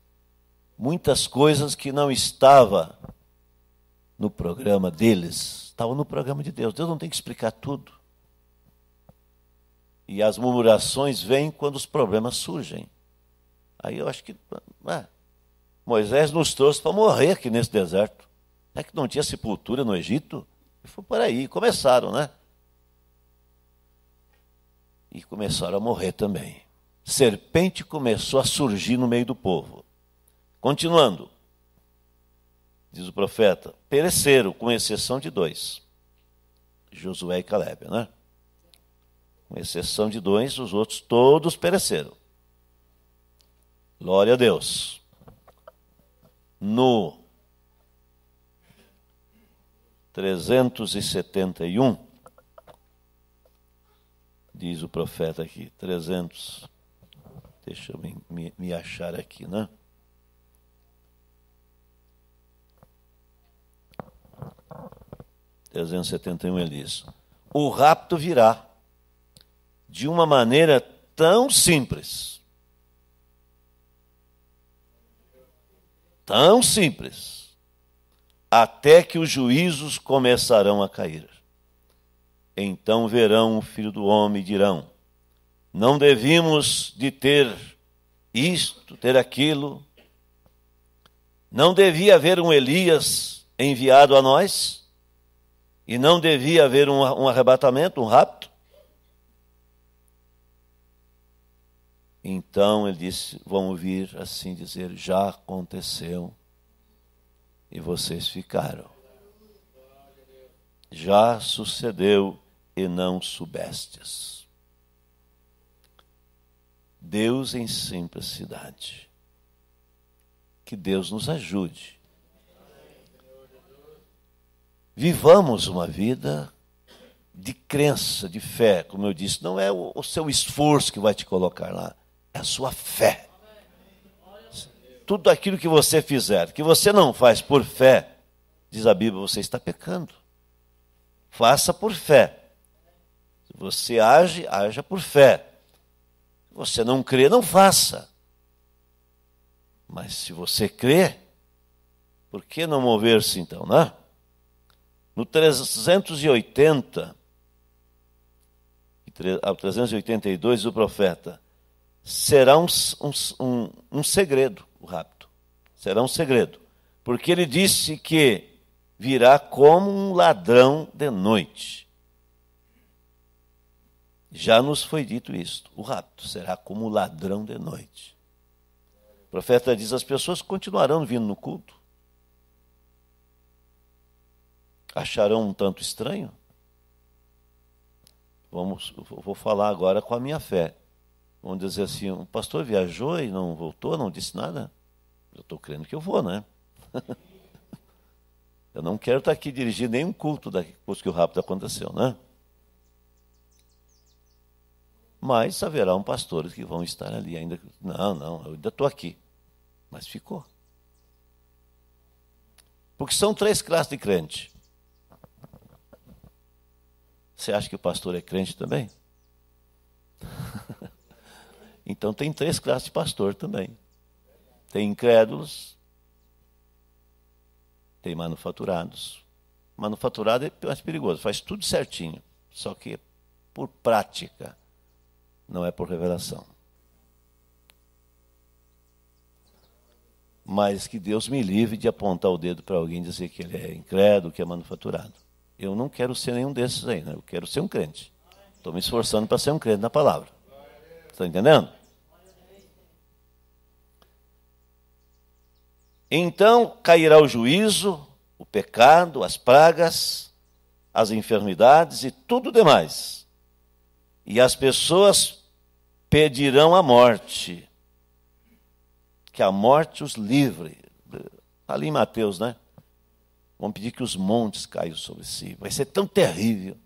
muitas coisas que não estava no programa deles, estavam no programa de Deus. Deus não tem que explicar tudo. E as murmurações vêm quando os problemas surgem. Aí eu acho que é, Moisés nos trouxe para morrer aqui nesse deserto. É que não tinha sepultura no Egito? E foi por aí, começaram, né? E começaram a morrer também. Serpente começou a surgir no meio do povo. Continuando, diz o profeta, pereceram, com exceção de dois: Josué e Caleb, né? Com exceção de dois, os outros todos pereceram. Glória a Deus. No 371, diz o profeta aqui, 300, deixa eu me, me, me achar aqui, né? 371 ele diz: O rapto virá de uma maneira tão simples. Tão simples. Até que os juízos começarão a cair. Então verão o filho do homem e dirão: Não devíamos de ter isto, ter aquilo. Não devia haver um Elias enviado a nós? E não devia haver um arrebatamento, um rapto? Então ele disse: vão ouvir assim dizer, já aconteceu e vocês ficaram. Já sucedeu e não soubestes. Deus em simplicidade. Que Deus nos ajude. Vivamos uma vida de crença, de fé, como eu disse, não é o seu esforço que vai te colocar lá, é a sua fé. Tudo aquilo que você fizer, que você não faz por fé, diz a Bíblia, você está pecando. Faça por fé. Se você age, haja por fé. Se você não crê, não faça. Mas se você crê, por que não mover-se então, né? No 380 ao 382, o profeta: será um, um, um segredo, o rapto. Será um segredo. Porque ele disse que virá como um ladrão de noite. Já nos foi dito isto. O rapto será como um ladrão de noite. O profeta diz: as pessoas continuarão vindo no culto. Acharão um tanto estranho? Vamos, vou falar agora com a minha fé vão dizer assim, o pastor viajou e não voltou, não disse nada. Eu estou crendo que eu vou, né? Eu não quero estar tá aqui dirigindo nenhum culto depois que o rapto aconteceu, né? Mas haverá um pastores que vão estar ali ainda. Não, não, eu ainda estou aqui. Mas ficou. Porque são três classes de crente. Você acha que o pastor é crente também? Então tem três classes de pastor também. Tem incrédulos, tem manufaturados. Manufaturado é mais perigoso, faz tudo certinho, só que é por prática, não é por revelação. Mas que Deus me livre de apontar o dedo para alguém e dizer que ele é incrédulo, que é manufaturado. Eu não quero ser nenhum desses aí, né? eu quero ser um crente. Estou me esforçando para ser um crente na palavra. Está entendendo? Então cairá o juízo, o pecado, as pragas, as enfermidades e tudo demais. E as pessoas pedirão a morte, que a morte os livre. Ali em Mateus, né? Vão pedir que os montes caiam sobre si. Vai ser tão terrível.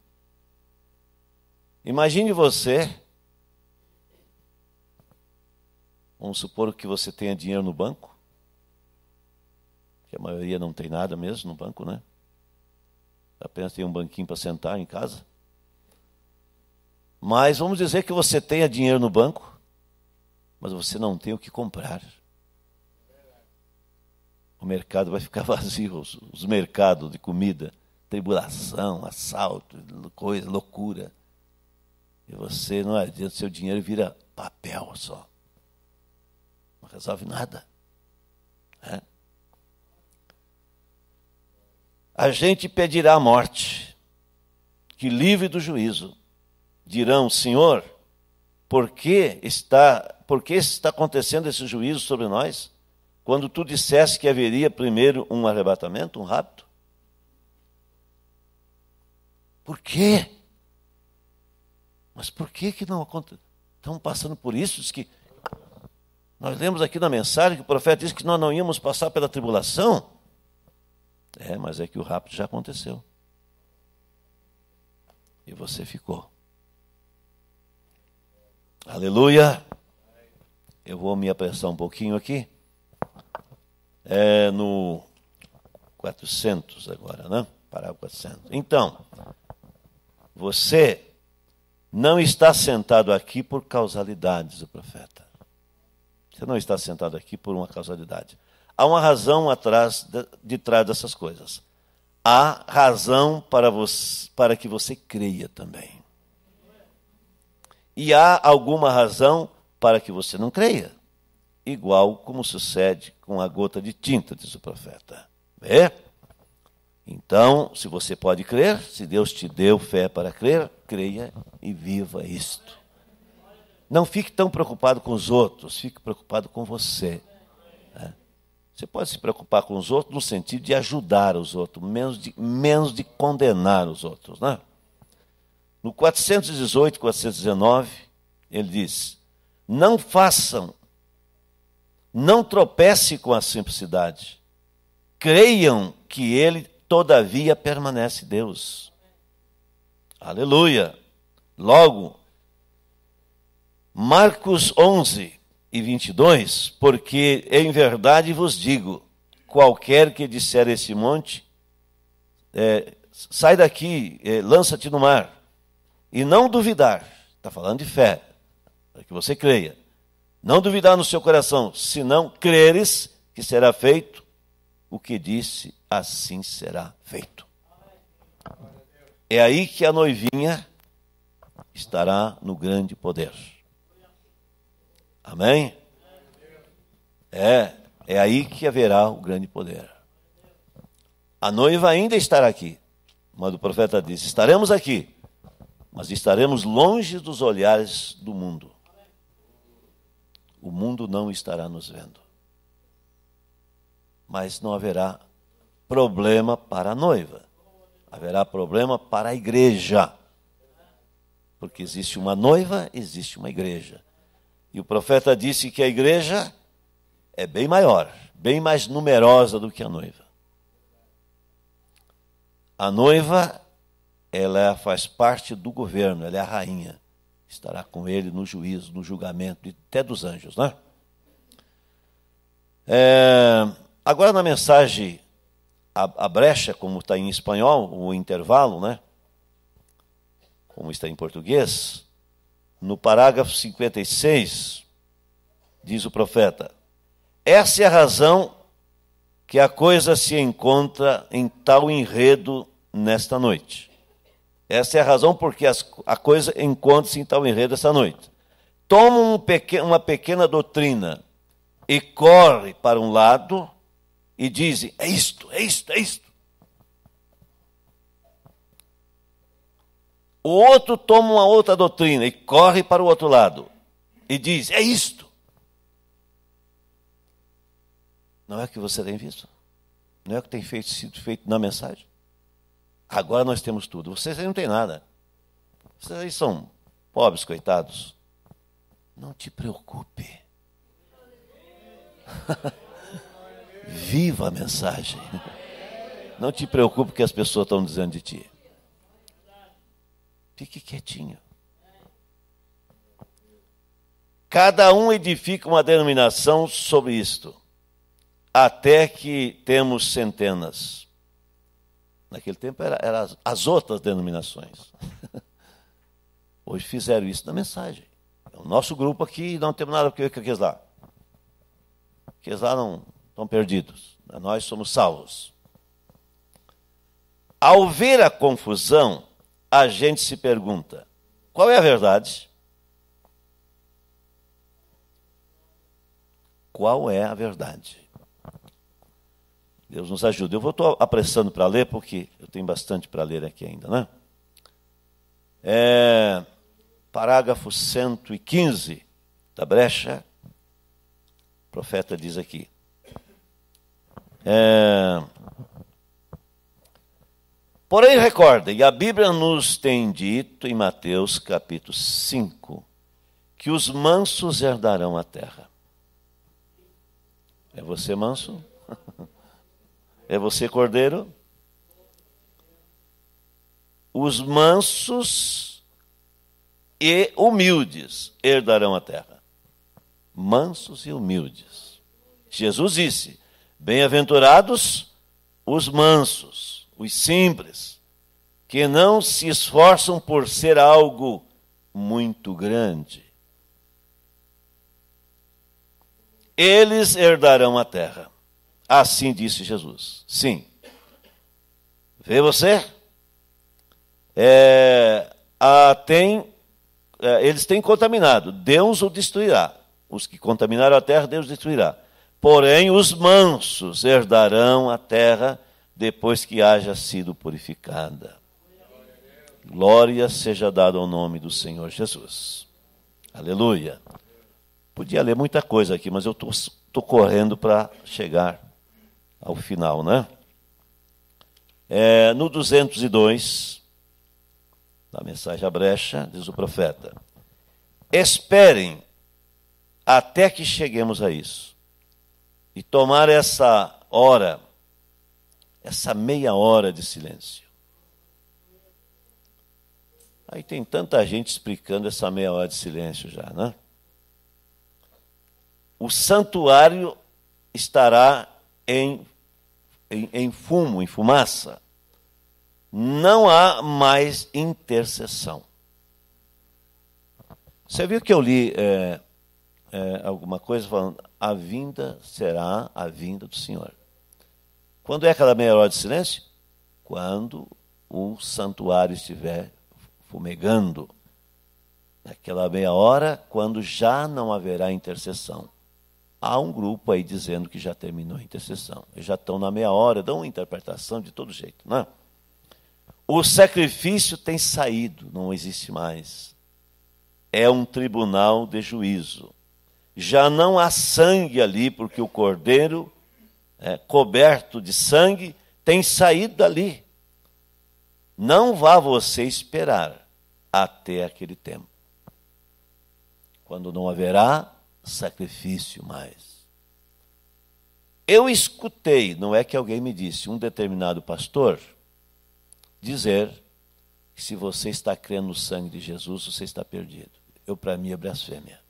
Imagine você. Vamos supor que você tenha dinheiro no banco que a maioria não tem nada mesmo no banco, né? Apenas tem um banquinho para sentar em casa. Mas vamos dizer que você tenha dinheiro no banco, mas você não tem o que comprar. O mercado vai ficar vazio, os, os mercados de comida, tribulação, assalto, coisa, loucura. E você não adianta, seu dinheiro vira papel só. Não resolve nada. Né? A gente pedirá a morte, que livre do juízo. Dirão, Senhor, por que está, por que está acontecendo esse juízo sobre nós? Quando tu disseste que haveria primeiro um arrebatamento, um rapto? Por quê? Mas por que que não acontece? Estamos passando por isso, diz que nós lemos aqui na mensagem que o profeta disse que nós não íamos passar pela tribulação. É, mas é que o rapto já aconteceu. E você ficou. Aleluia! Eu vou me apressar um pouquinho aqui. É no 400 agora, né? Parágrafo 400. Então, você não está sentado aqui por causalidades, o profeta. Você não está sentado aqui por uma causalidade. Há uma razão atrás de, de trás dessas coisas. Há razão para, você, para que você creia também. E há alguma razão para que você não creia. Igual como sucede com a gota de tinta, diz o profeta. É? Então, se você pode crer, se Deus te deu fé para crer, creia e viva isto. Não fique tão preocupado com os outros, fique preocupado com você. Você pode se preocupar com os outros no sentido de ajudar os outros, menos de, menos de condenar os outros. Né? No 418, 419, ele diz: Não façam, não tropece com a simplicidade. Creiam que ele, todavia, permanece Deus. Aleluia! Logo, Marcos 11, e 22, porque em verdade vos digo: qualquer que disser esse monte, é, sai daqui, é, lança-te no mar, e não duvidar, está falando de fé, para que você creia, não duvidar no seu coração, se não creres que será feito o que disse, assim será feito. É aí que a noivinha estará no grande poder. Amém? É, é aí que haverá o grande poder. A noiva ainda estará aqui. Mas o profeta disse: estaremos aqui, mas estaremos longe dos olhares do mundo. O mundo não estará nos vendo. Mas não haverá problema para a noiva. Haverá problema para a igreja. Porque existe uma noiva, existe uma igreja. E o profeta disse que a igreja é bem maior, bem mais numerosa do que a noiva. A noiva, ela faz parte do governo, ela é a rainha. Estará com ele no juízo, no julgamento, até dos anjos, né? É, agora na mensagem, a, a brecha, como está em espanhol, o intervalo, né? Como está em português, no parágrafo 56, diz o profeta: Essa é a razão que a coisa se encontra em tal enredo nesta noite. Essa é a razão porque as, a coisa encontra-se em tal enredo esta noite. Toma um uma pequena doutrina e corre para um lado e diz: É isto, é isto, é isto. O outro toma uma outra doutrina e corre para o outro lado e diz: é isto. Não é o que você tem visto? Não é o que tem feito, sido feito na mensagem? Agora nós temos tudo. Vocês aí não têm nada. Vocês aí são pobres, coitados. Não te preocupe. Viva a mensagem. Não te preocupe com o que as pessoas estão dizendo de ti. Fique quietinho. Cada um edifica uma denominação sobre isto, até que temos centenas. Naquele tempo eram era as, outras denominações. Hoje fizeram isso na mensagem. É o nosso grupo aqui não tem nada a ver com aqueles lá. Aqueles lá não estão perdidos. Nós somos salvos. Ao ver a confusão, a gente se pergunta: qual é a verdade? Qual é a verdade? Deus nos ajude. Eu vou estou apressando para ler, porque eu tenho bastante para ler aqui ainda, né? É, parágrafo 115 da brecha, o profeta diz aqui. É, Porém, recordem, a Bíblia nos tem dito em Mateus capítulo 5 que os mansos herdarão a terra. É você manso? É você cordeiro? Os mansos e humildes herdarão a terra. Mansos e humildes. Jesus disse: Bem-aventurados os mansos os simples, que não se esforçam por ser algo muito grande. Eles herdarão a terra. Assim disse Jesus. Sim. Vê você? É, a, tem, é, eles têm contaminado. Deus o destruirá. Os que contaminaram a terra, Deus destruirá. Porém, os mansos herdarão a terra depois que haja sido purificada. Glória seja dada ao nome do Senhor Jesus. Aleluia. Podia ler muita coisa aqui, mas eu estou correndo para chegar ao final, né? É, no 202, na mensagem à brecha, diz o profeta: Esperem até que cheguemos a isso, e tomar essa hora essa meia hora de silêncio. Aí tem tanta gente explicando essa meia hora de silêncio já, né? O santuário estará em, em, em fumo, em fumaça. Não há mais intercessão. Você viu que eu li é, é, alguma coisa falando: a vinda será a vinda do Senhor. Quando é aquela meia hora de silêncio? Quando o santuário estiver fumegando. Naquela meia hora, quando já não haverá intercessão. Há um grupo aí dizendo que já terminou a intercessão. Eles já estão na meia hora, dão uma interpretação de todo jeito, não é? O sacrifício tem saído, não existe mais. É um tribunal de juízo. Já não há sangue ali, porque o cordeiro é, coberto de sangue tem saído dali. Não vá você esperar até aquele tempo, quando não haverá sacrifício mais. Eu escutei, não é que alguém me disse, um determinado pastor dizer que se você está crendo no sangue de Jesus, você está perdido. Eu, para mim, é blasfêmia.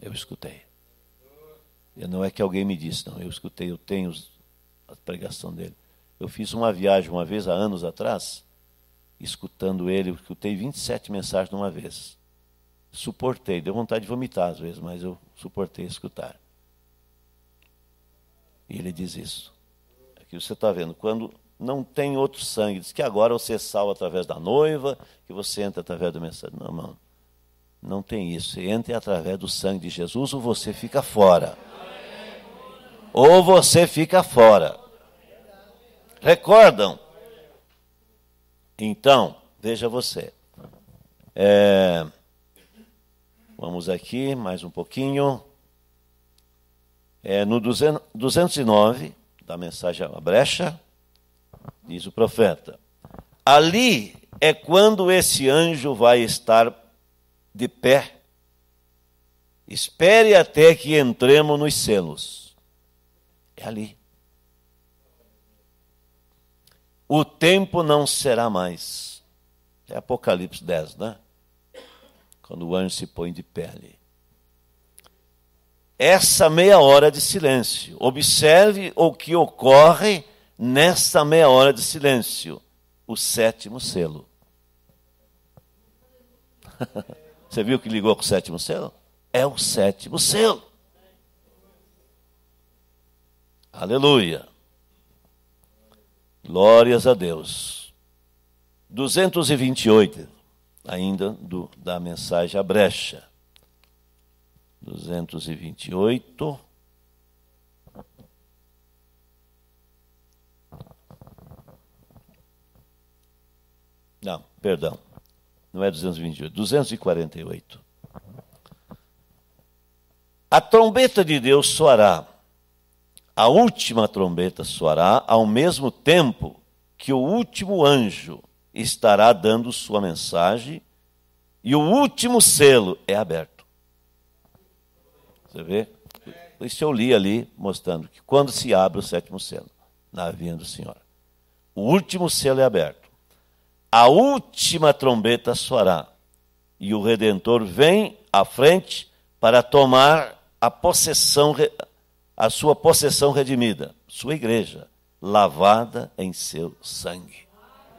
Eu escutei. Não é que alguém me disse, não. Eu escutei, eu tenho a pregação dele. Eu fiz uma viagem uma vez, há anos atrás, escutando ele, eu escutei 27 mensagens de uma vez. Suportei, deu vontade de vomitar às vezes, mas eu suportei escutar. E ele diz isso. Aqui você está vendo, quando não tem outro sangue, diz que agora você é salvo através da noiva, que você entra através do mensagem. Não, mano. Não tem isso. Você entra através do sangue de Jesus ou você fica fora. Ou você fica fora. Recordam? Então, veja você. É, vamos aqui mais um pouquinho. É, no 200, 209 da mensagem à brecha, diz o profeta: Ali é quando esse anjo vai estar de pé. Espere até que entremos nos selos. É ali. O tempo não será mais. É Apocalipse 10, né? Quando o anjo se põe de pé ali. Essa meia hora de silêncio. Observe o que ocorre nessa meia hora de silêncio. O sétimo selo. Você viu que ligou com o sétimo selo? É o sétimo selo. Aleluia. Glórias a Deus. 228, ainda do, da mensagem à brecha. 228. Não, perdão não é 228, 248. A trombeta de Deus soará, a última trombeta soará ao mesmo tempo que o último anjo estará dando sua mensagem e o último selo é aberto. Você vê? Isso eu li ali, mostrando que quando se abre o sétimo selo, na vinda do Senhor, o último selo é aberto a última trombeta soará e o Redentor vem à frente para tomar a possessão, a sua possessão redimida, sua igreja, lavada em seu sangue.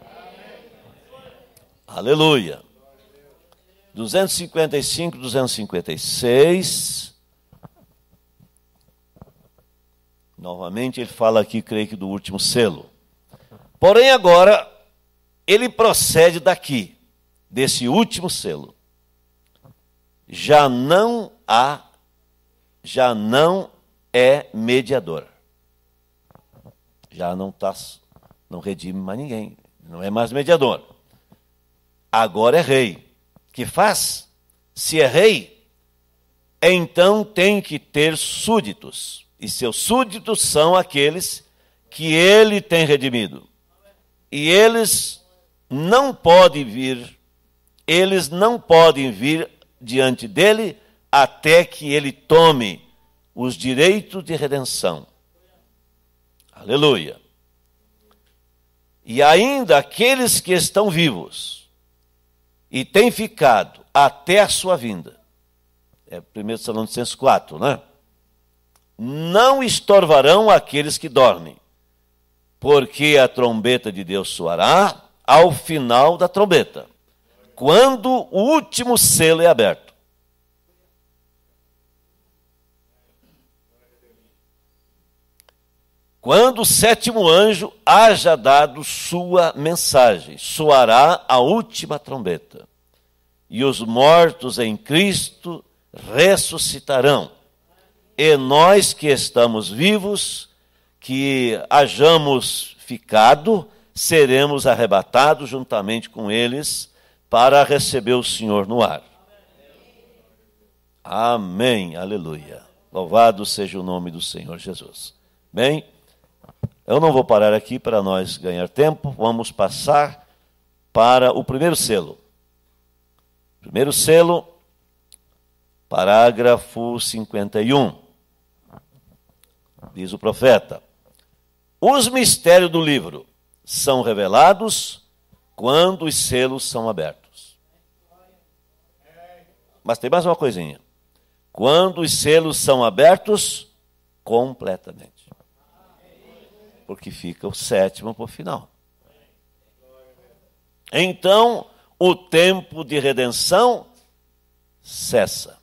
Amém. Aleluia. 255, 256. Novamente ele fala aqui, creio que do último selo. Porém, agora ele procede daqui, desse último selo. Já não há, já não é mediador. Já não está, não redime mais ninguém, não é mais mediador. Agora é rei. Que faz? Se é rei, então tem que ter súditos. E seus súditos são aqueles que ele tem redimido. E eles não pode vir, eles não podem vir diante dele até que ele tome os direitos de redenção. Aleluia. E ainda aqueles que estão vivos e têm ficado até a sua vinda. É 1 Salonicenses 4, né? Não estorvarão aqueles que dormem, porque a trombeta de Deus soará ao final da trombeta, quando o último selo é aberto. Quando o sétimo anjo haja dado sua mensagem, soará a última trombeta, e os mortos em Cristo ressuscitarão. E nós que estamos vivos, que hajamos ficado, seremos arrebatados juntamente com eles para receber o Senhor no ar. Amém. Aleluia. Louvado seja o nome do Senhor Jesus. Bem, eu não vou parar aqui para nós ganhar tempo, vamos passar para o primeiro selo. Primeiro selo, parágrafo 51. Diz o profeta: Os mistérios do livro são revelados quando os selos são abertos. Mas tem mais uma coisinha. Quando os selos são abertos completamente. Porque fica o sétimo por final. Então, o tempo de redenção cessa.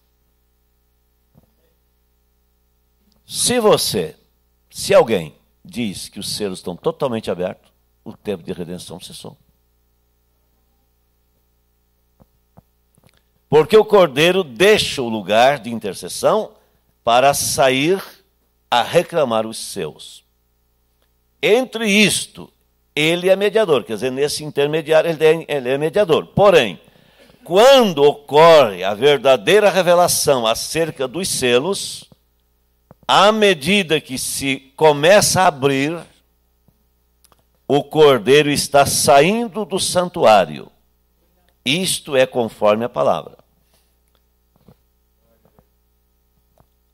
Se você, se alguém diz que os selos estão totalmente abertos, o tempo de redenção cessou. Porque o cordeiro deixa o lugar de intercessão para sair a reclamar os seus. Entre isto, ele é mediador, quer dizer, nesse intermediário ele é, ele é mediador. Porém, quando ocorre a verdadeira revelação acerca dos selos, à medida que se começa a abrir o cordeiro está saindo do santuário. Isto é conforme a palavra.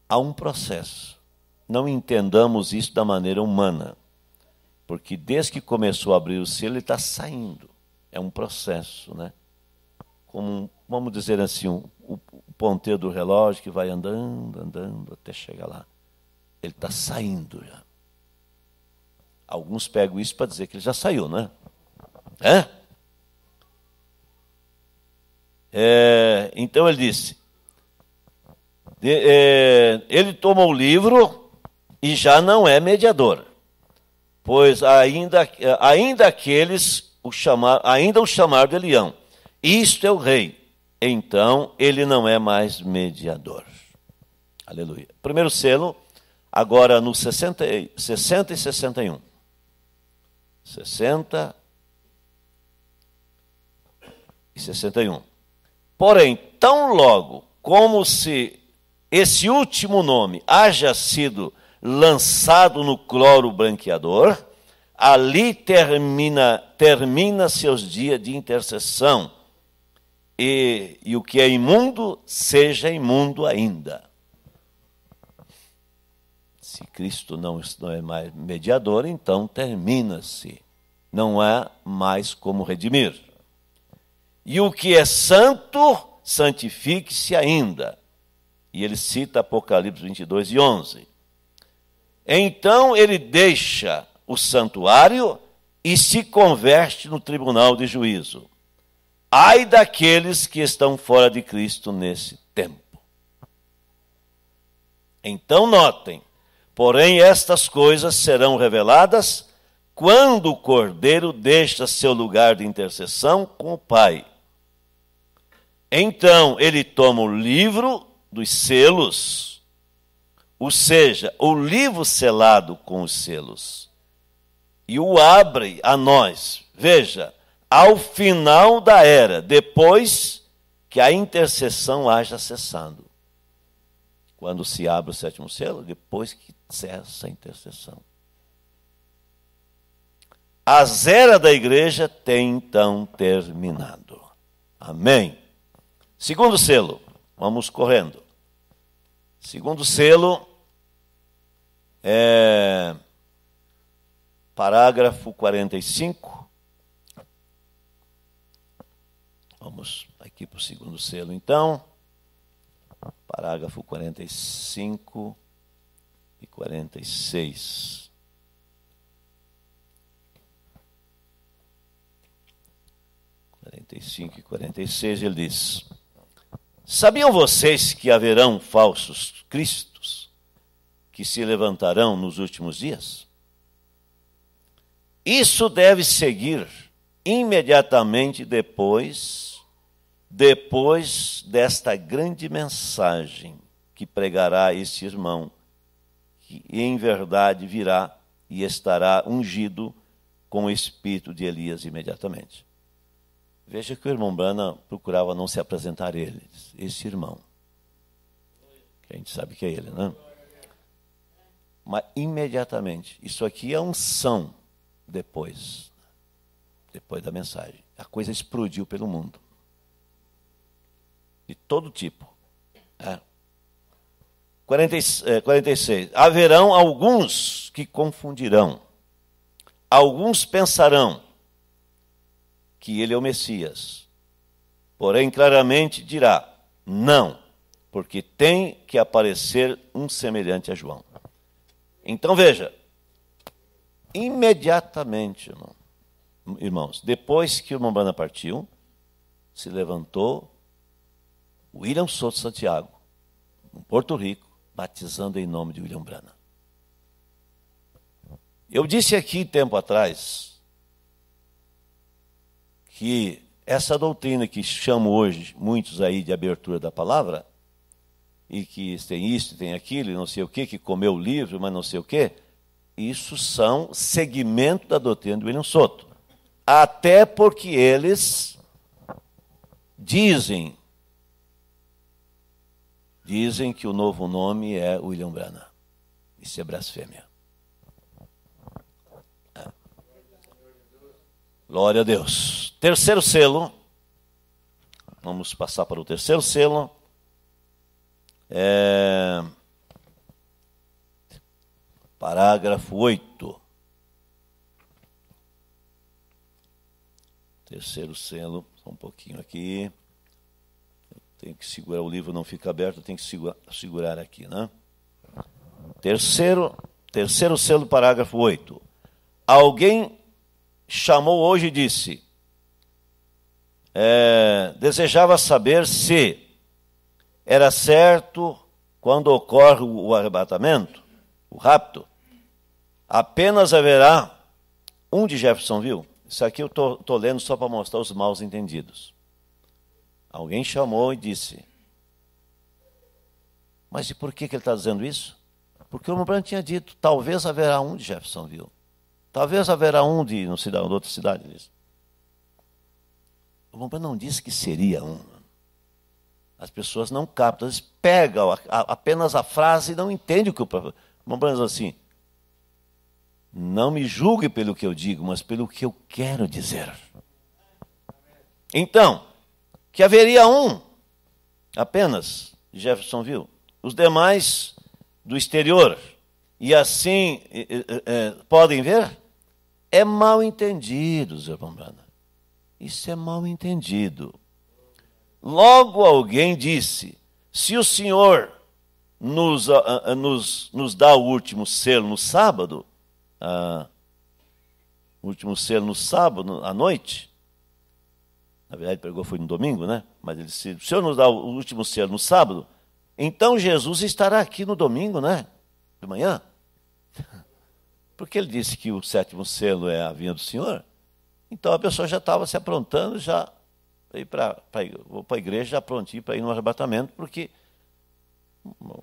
Há um processo. Não entendamos isso da maneira humana, porque desde que começou a abrir o selo, ele está saindo. É um processo, né? Como, vamos dizer assim, o ponteiro do relógio que vai andando, andando até chegar lá. Ele está saindo já. Alguns pegam isso para dizer que ele já saiu, né? É, então ele disse: de, é, Ele toma o livro e já não é mediador, pois ainda, ainda aqueles o chamar, ainda o chamaram de Elião. Isto é o rei. Então ele não é mais mediador. Aleluia. Primeiro selo, agora no 60, 60 e 61. 60 e 61. Porém, tão logo como se esse último nome haja sido lançado no cloro branqueador, ali termina, termina seus dias de intercessão. E, e o que é imundo, seja imundo ainda se Cristo não, não é mais mediador, então termina-se. Não há mais como redimir. E o que é santo, santifique-se ainda. E ele cita Apocalipse 22 e 11. Então ele deixa o santuário e se converte no tribunal de juízo. Ai daqueles que estão fora de Cristo nesse tempo. Então notem, Porém, estas coisas serão reveladas quando o cordeiro deixa seu lugar de intercessão com o Pai. Então ele toma o livro dos selos, ou seja, o livro selado com os selos, e o abre a nós. Veja, ao final da era, depois que a intercessão haja cessado. Quando se abre o sétimo selo, depois que cessa a intercessão. A zera da igreja tem então terminado. Amém. Segundo selo, vamos correndo. Segundo selo é parágrafo 45. Vamos aqui para o segundo selo então. Parágrafo 45 e 46. Quarenta e cinco e seis, ele diz: Sabiam vocês que haverão falsos cristos que se levantarão nos últimos dias? Isso deve seguir imediatamente depois, depois desta grande mensagem que pregará este irmão que em verdade virá e estará ungido com o espírito de Elias imediatamente. Veja que o irmão Brana procurava não se apresentar a ele, esse irmão. Que a gente sabe que é ele, né? Mas imediatamente, isso aqui é unção depois, depois da mensagem. A coisa explodiu pelo mundo. De todo tipo. É. 46. Eh, Haverão alguns que confundirão, alguns pensarão que ele é o Messias, porém claramente dirá: não, porque tem que aparecer um semelhante a João. Então veja, imediatamente, irmão, irmãos, depois que o Mombana partiu, se levantou William Souto Santiago, em Porto Rico, batizando em nome de William Branham. Eu disse aqui tempo atrás que essa doutrina que chamo hoje muitos aí de abertura da palavra e que tem isso, tem aquilo, não sei o que, que comeu o livro, mas não sei o que, isso são segmento da doutrina de William Soto. Até porque eles dizem Dizem que o novo nome é William Branham. Isso é blasfêmia. É. Glória a Deus. Terceiro selo. Vamos passar para o terceiro selo. É... Parágrafo 8. Terceiro selo, só um pouquinho aqui. Tem que segurar, o livro não fica aberto, tem que segura, segurar aqui. Né? Terceiro, terceiro selo, parágrafo 8. Alguém chamou hoje e disse: é, desejava saber se era certo quando ocorre o arrebatamento, o rapto, apenas haverá um de Jeffersonville. Isso aqui eu estou lendo só para mostrar os maus entendidos. Alguém chamou e disse: Mas e por que, que ele está dizendo isso? Porque o Rembrandt tinha dito: talvez haverá um de Jeffersonville, talvez haverá um de, não sei, de outra cidade. O Rembrandt não disse que seria um. As pessoas não captam, eles pegam a, a, apenas a frase e não entendem o que o próprio. Rembrandt diz assim: Não me julgue pelo que eu digo, mas pelo que eu quero dizer. Então, que haveria um apenas de Jeffersonville, os demais do exterior. E assim, é, é, podem ver? É mal entendido, Zé Pombrana. Isso é mal entendido. Logo alguém disse: se o senhor nos, nos, nos dá o último selo no sábado, o último selo no sábado, à noite, na verdade, pregou foi no domingo, né? Mas ele disse: se o Senhor nos dá o último ser no sábado, então Jesus estará aqui no domingo, né? De manhã. Porque ele disse que o sétimo selo é a vinha do Senhor. Então a pessoa já estava se aprontando, já ir para a igreja, já prontinho para ir no arrebatamento, porque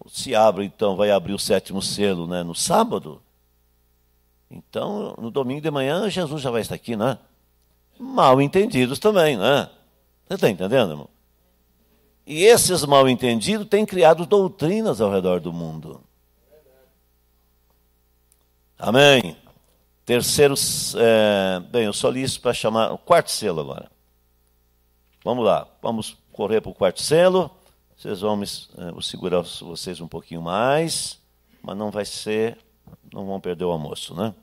se abre, então, vai abrir o sétimo selo né, no sábado. Então, no domingo de manhã, Jesus já vai estar aqui, né? mal entendidos também, né? Você está entendendo, irmão? E esses mal entendidos têm criado doutrinas ao redor do mundo. Amém? Terceiro, é, bem, eu só li isso para chamar o quarto selo agora. Vamos lá, vamos correr para o quarto selo. Vocês vão me, é, vou segurar vocês um pouquinho mais, mas não vai ser, não vão perder o almoço, né?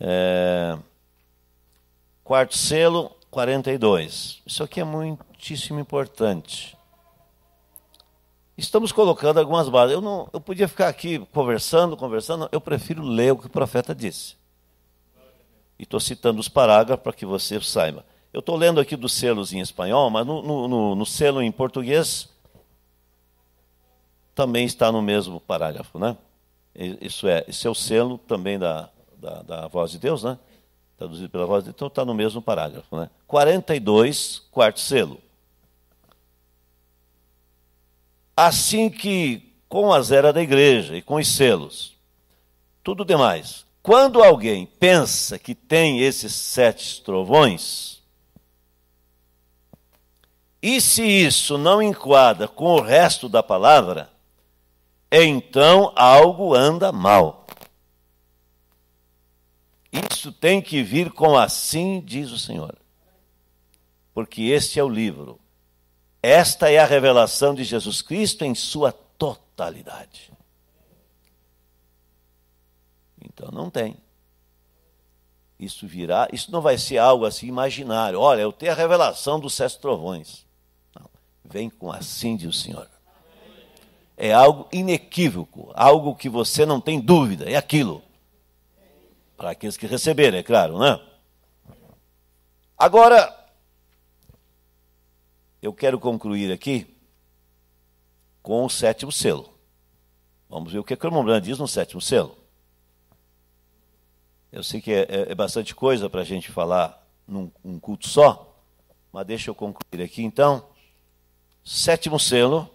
É, Quarto selo, 42. Isso aqui é muitíssimo importante. Estamos colocando algumas bases. Eu, não, eu podia ficar aqui conversando, conversando. Eu prefiro ler o que o profeta disse. E estou citando os parágrafos para que você saiba. Eu estou lendo aqui dos selos em espanhol, mas no, no, no, no selo em português também está no mesmo parágrafo, né? Isso é, esse é o selo também da, da, da voz de Deus, né? traduzido pela voz, então está no mesmo parágrafo. Né? 42, quarto selo. Assim que, com a zera da igreja e com os selos, tudo demais, quando alguém pensa que tem esses sete trovões, e se isso não enquadra com o resto da palavra, então algo anda mal. Isso tem que vir com assim diz o Senhor. Porque este é o livro. Esta é a revelação de Jesus Cristo em sua totalidade. Então não tem. Isso virá, isso não vai ser algo assim imaginário. Olha, eu tenho a revelação dos sete trovões. Não, vem com assim diz o Senhor. É algo inequívoco, algo que você não tem dúvida, é aquilo. Para aqueles que receberem, é claro, né? Agora, eu quero concluir aqui com o sétimo selo. Vamos ver o que Cromobrand é diz no sétimo selo. Eu sei que é, é, é bastante coisa para a gente falar num um culto só, mas deixa eu concluir aqui então. Sétimo selo.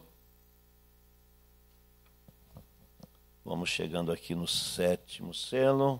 Vamos chegando aqui no sétimo selo.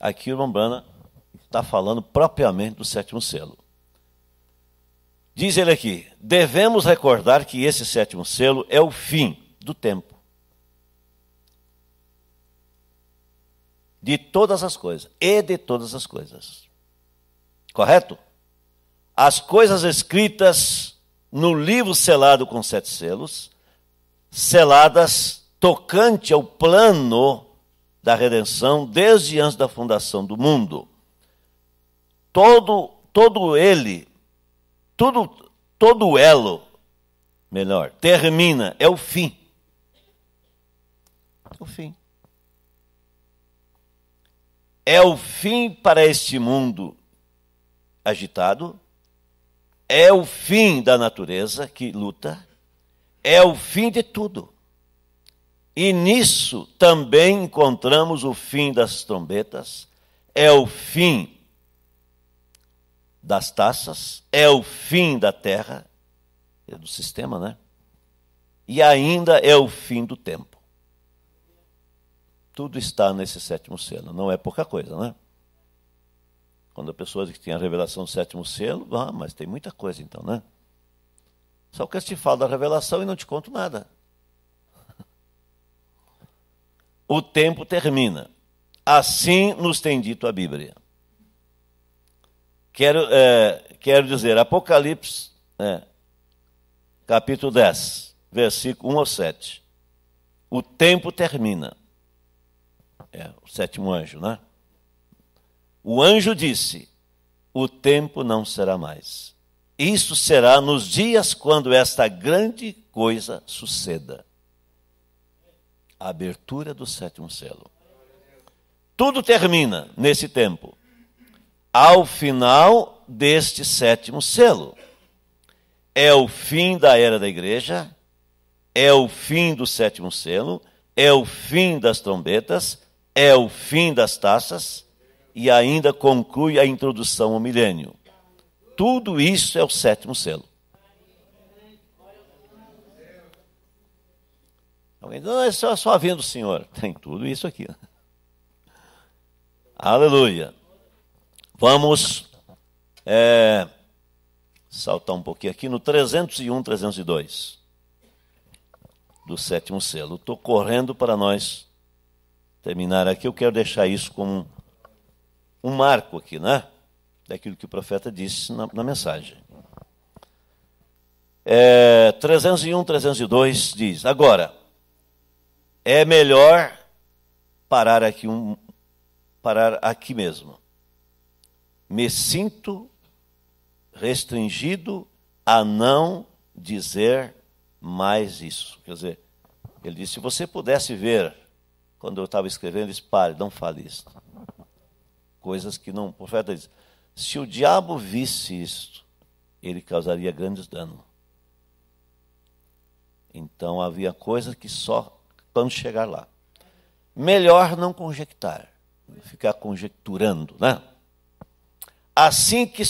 Aqui o Lombana está falando propriamente do sétimo selo. Diz ele aqui: devemos recordar que esse sétimo selo é o fim do tempo. De todas as coisas e de todas as coisas. Correto? As coisas escritas no livro selado com sete selos, seladas tocante ao plano da redenção desde antes da fundação do mundo. Todo, todo ele, tudo, todo elo, melhor, termina, é o fim. É o fim. É o fim para este mundo agitado, é o fim da natureza que luta, é o fim de tudo. E nisso também encontramos o fim das trombetas, é o fim das taças, é o fim da terra, é do sistema, né? E ainda é o fim do tempo. Tudo está nesse sétimo selo, não é pouca coisa, né? Quando a pessoa diz que tem a revelação do sétimo selo, ah, mas tem muita coisa então, né? Só que eu te falo da revelação e não te conto nada. o tempo termina. Assim nos tem dito a Bíblia. Quero, é, quero dizer, Apocalipse, é, capítulo 10, versículo 1 ao 7. O tempo termina. É o sétimo anjo, né? O anjo disse: O tempo não será mais. Isso será nos dias quando esta grande coisa suceda a abertura do sétimo selo. Tudo termina nesse tempo. Ao final deste sétimo selo, é o fim da era da igreja, é o fim do sétimo selo, é o fim das trombetas, é o fim das taças e ainda conclui a introdução ao milênio. Tudo isso é o sétimo selo. Alguém diz, não, é só, só vendo o Senhor. Tem tudo isso aqui. Né? Aleluia. Vamos é, saltar um pouquinho aqui no 301, 302 do sétimo selo. Estou correndo para nós terminar aqui. Eu quero deixar isso como um marco aqui, né? Daquilo que o profeta disse na, na mensagem. É, 301, 302 diz: Agora, é melhor parar aqui um parar aqui mesmo. Me sinto restringido a não dizer mais isso. Quer dizer, ele disse: se você pudesse ver, quando eu estava escrevendo, ele disse: pare, não fale isso. Coisas que não. O profeta diz: se o diabo visse isto, ele causaria grandes danos. Então havia coisas que só vamos chegar lá. Melhor não conjectar, ficar conjecturando, né? Assim que,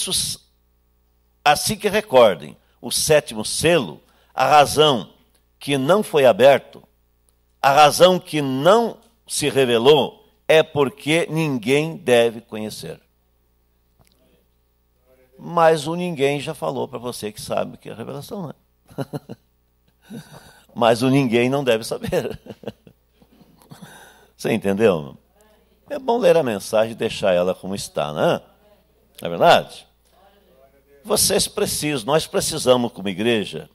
assim que recordem o sétimo selo, a razão que não foi aberto, a razão que não se revelou, é porque ninguém deve conhecer. Mas o ninguém já falou para você que sabe que é revelação, né? mas o ninguém não deve saber. Você entendeu? É bom ler a mensagem e deixar ela como está, né? Não é verdade? Vocês precisam, nós precisamos como igreja,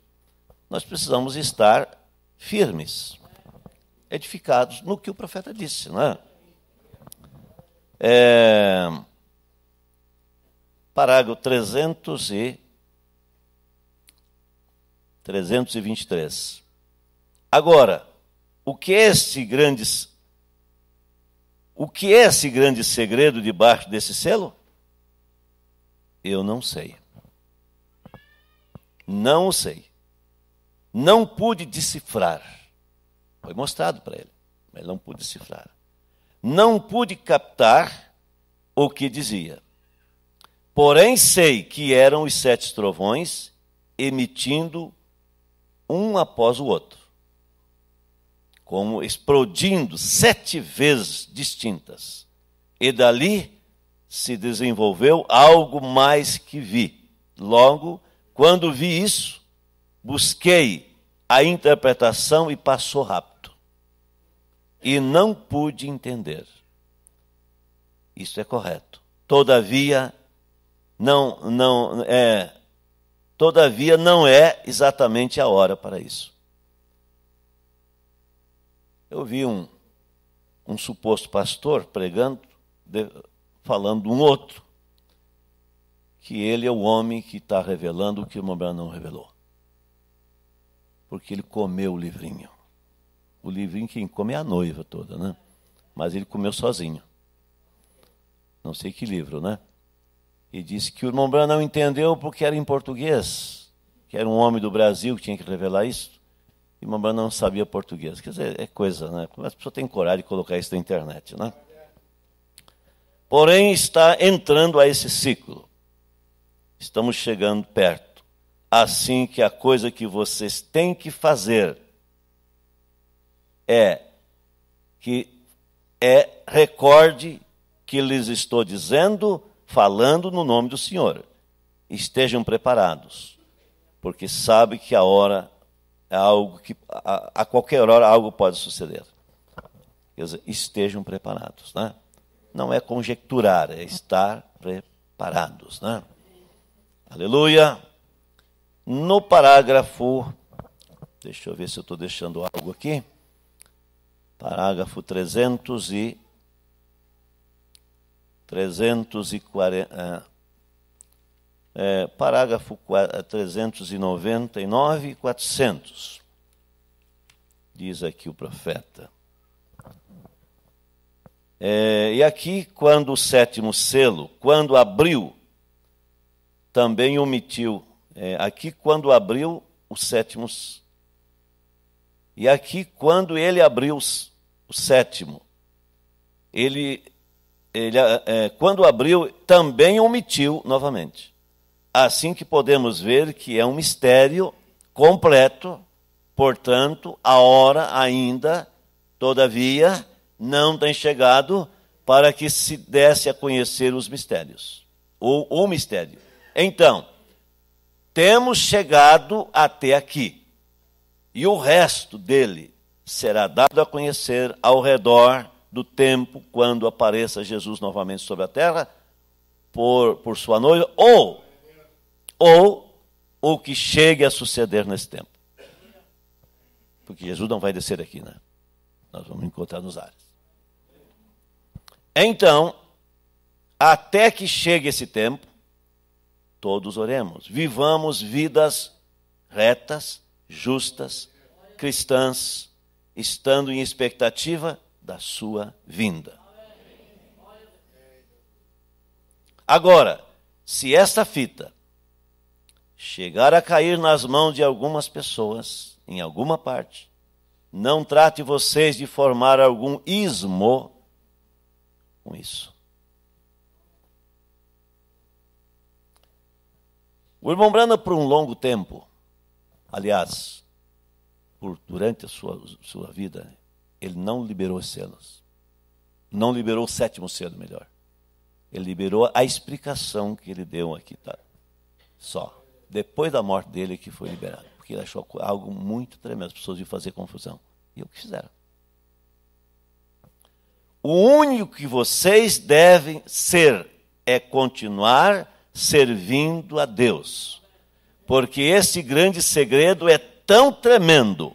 nós precisamos estar firmes, edificados no que o profeta disse, né? É, parágrafo 300 e 323. Agora, o que é esse grande o que é esse grande segredo debaixo desse selo? Eu não sei. Não sei. Não pude decifrar. Foi mostrado para ele, mas não pude decifrar. Não pude captar o que dizia. Porém, sei que eram os sete trovões emitindo um após o outro como explodindo sete vezes distintas. E dali se desenvolveu algo mais que vi. Logo, quando vi isso, busquei a interpretação e passou rápido. E não pude entender. Isso é correto. Todavia, não, não é. Todavia, não é exatamente a hora para isso. Eu vi um, um suposto pastor pregando, de, falando de um outro, que ele é o homem que está revelando o que o Mombrano não revelou. Porque ele comeu o livrinho. O livrinho quem come é a noiva toda, né? Mas ele comeu sozinho. Não sei que livro, né? E disse que o irmão Branham não entendeu porque era em português, que era um homem do Brasil que tinha que revelar isso e mamãe não sabia português. Quer dizer, é coisa, né? As pessoas têm coragem de colocar isso na internet, né? Porém, está entrando a esse ciclo. Estamos chegando perto. Assim que a coisa que vocês têm que fazer é que é recorde que lhes estou dizendo, falando no nome do Senhor. Estejam preparados, porque sabe que a hora é algo que a, a qualquer hora algo pode suceder. Quer dizer, estejam preparados, né? Não é conjecturar, é estar preparados, né? Aleluia. No parágrafo, deixa eu ver se eu estou deixando algo aqui. Parágrafo 300 e 340, é, parágrafo 399 é, e 400. Diz aqui o profeta. É, e aqui, quando o sétimo selo, quando abriu, também omitiu. É, aqui, quando abriu o sétimo. E aqui, quando ele abriu o sétimo, ele, ele é, quando abriu, também omitiu novamente assim que podemos ver que é um mistério completo, portanto, a hora ainda, todavia, não tem chegado para que se desse a conhecer os mistérios, ou o mistério. Então, temos chegado até aqui, e o resto dele será dado a conhecer ao redor do tempo, quando apareça Jesus novamente sobre a terra, por, por sua noiva, ou ou o que chegue a suceder nesse tempo. Porque Jesus não vai descer aqui, né? Nós vamos encontrar nos ares. Então, até que chegue esse tempo, todos oremos. Vivamos vidas retas, justas, cristãs, estando em expectativa da sua vinda. Agora, se esta fita chegar a cair nas mãos de algumas pessoas, em alguma parte, não trate vocês de formar algum ismo com isso. O irmão Brana, por um longo tempo, aliás, por, durante a sua, sua vida, ele não liberou os selos. Não liberou o sétimo selo, melhor. Ele liberou a explicação que ele deu aqui, tá? Só depois da morte dele que foi liberado, porque ele achou algo muito tremendo, as pessoas iam fazer confusão. E é o que fizeram. O único que vocês devem ser é continuar servindo a Deus. Porque esse grande segredo é tão tremendo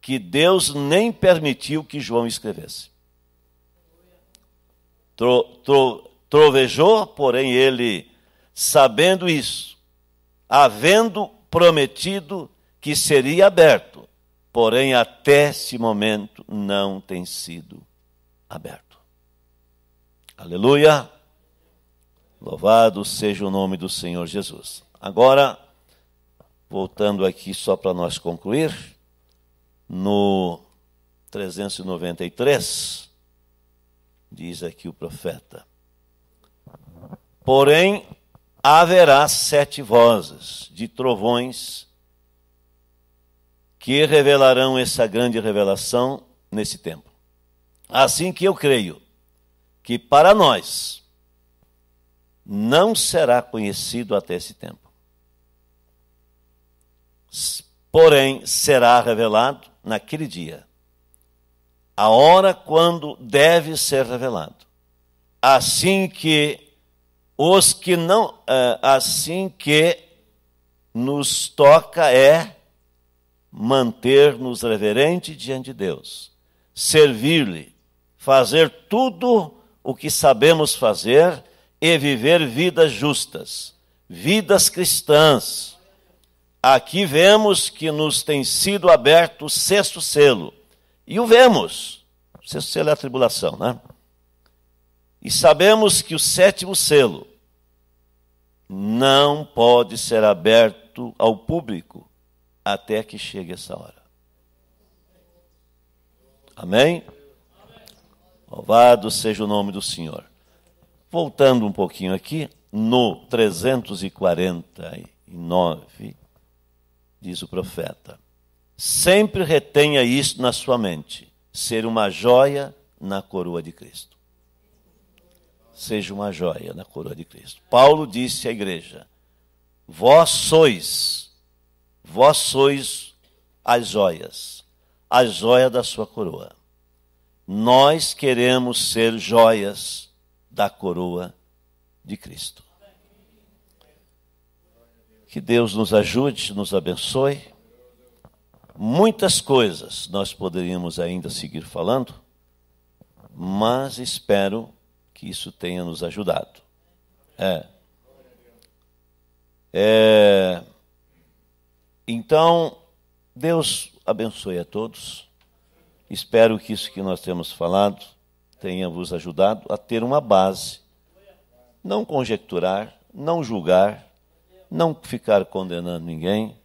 que Deus nem permitiu que João escrevesse. Tro, tro, trovejou, porém, ele, sabendo isso, havendo prometido que seria aberto, porém até esse momento não tem sido aberto. Aleluia! Louvado seja o nome do Senhor Jesus. Agora, voltando aqui só para nós concluir, no 393, diz aqui o profeta: Porém, haverá sete vozes de trovões que revelarão essa grande revelação nesse tempo. Assim que eu creio que para nós não será conhecido até esse tempo. Porém, será revelado naquele dia, a hora quando deve ser revelado. Assim que os que não, é, assim que nos toca é manter-nos reverente diante de Deus, servir-lhe, fazer tudo o que sabemos fazer e viver vidas justas, vidas cristãs. Aqui vemos que nos tem sido aberto o sexto selo, e o vemos. O sexto selo é a tribulação, né? E sabemos que o sétimo selo não pode ser aberto ao público até que chegue essa hora. Amém? Louvado seja o nome do Senhor. Voltando um pouquinho aqui, no 349, diz o profeta: Sempre retenha isso na sua mente, ser uma joia na coroa de Cristo seja uma joia na coroa de Cristo. Paulo disse à igreja: Vós sois, vós sois as joias, a joia da sua coroa. Nós queremos ser joias da coroa de Cristo. Que Deus nos ajude, nos abençoe. Muitas coisas nós poderíamos ainda seguir falando, mas espero que isso tenha nos ajudado. É. é. Então, Deus abençoe a todos. Espero que isso que nós temos falado tenha vos ajudado a ter uma base. Não conjecturar, não julgar, não ficar condenando ninguém,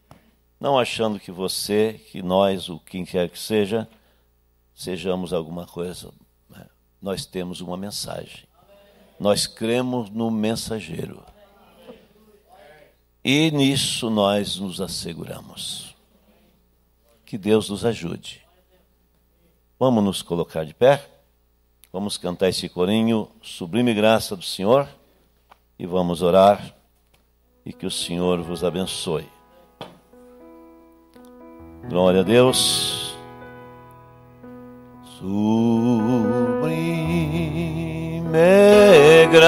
não achando que você, que nós, o quem quer que seja, sejamos alguma coisa. Né? Nós temos uma mensagem. Nós cremos no mensageiro. E nisso nós nos asseguramos. Que Deus nos ajude. Vamos nos colocar de pé. Vamos cantar esse corinho, Sublime Graça do Senhor, e vamos orar. E que o Senhor vos abençoe. Glória a Deus. Sublime negra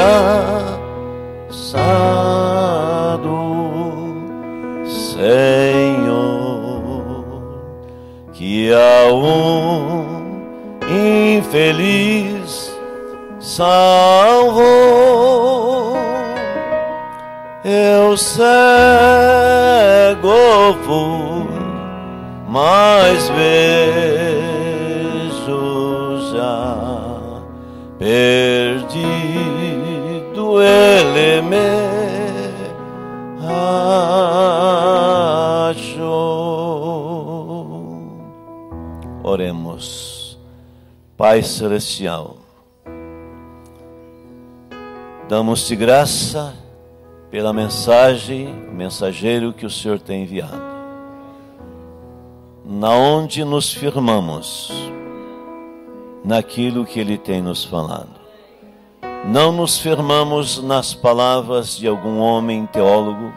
sado Senhor que a um infeliz salvou eu cego fui mais ver. perdido ele me achou. Oremos, Pai Celestial, damos-te graça pela mensagem, mensageiro que o Senhor tem enviado. Na onde nos firmamos, naquilo que Ele tem nos falado. Não nos firmamos nas palavras de algum homem teólogo,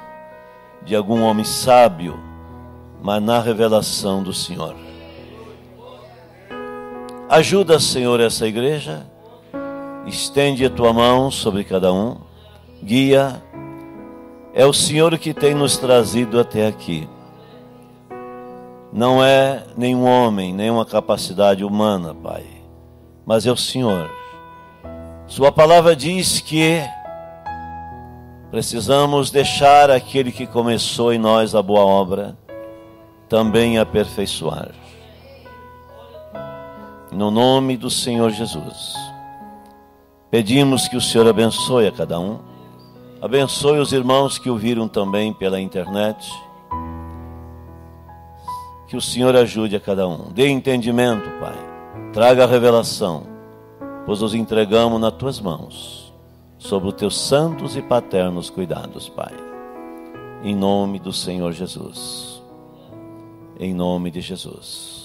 de algum homem sábio, mas na revelação do Senhor. Ajuda, Senhor, essa igreja, estende a tua mão sobre cada um, guia, é o Senhor que tem nos trazido até aqui. Não é nenhum homem, nenhuma capacidade humana, Pai mas é o Senhor. Sua palavra diz que precisamos deixar aquele que começou em nós a boa obra também aperfeiçoar. No nome do Senhor Jesus. Pedimos que o Senhor abençoe a cada um. Abençoe os irmãos que ouviram também pela internet. Que o Senhor ajude a cada um. Dê entendimento, Pai Traga a revelação, pois os entregamos nas tuas mãos, sob os teus santos e paternos cuidados, Pai. Em nome do Senhor Jesus. Em nome de Jesus.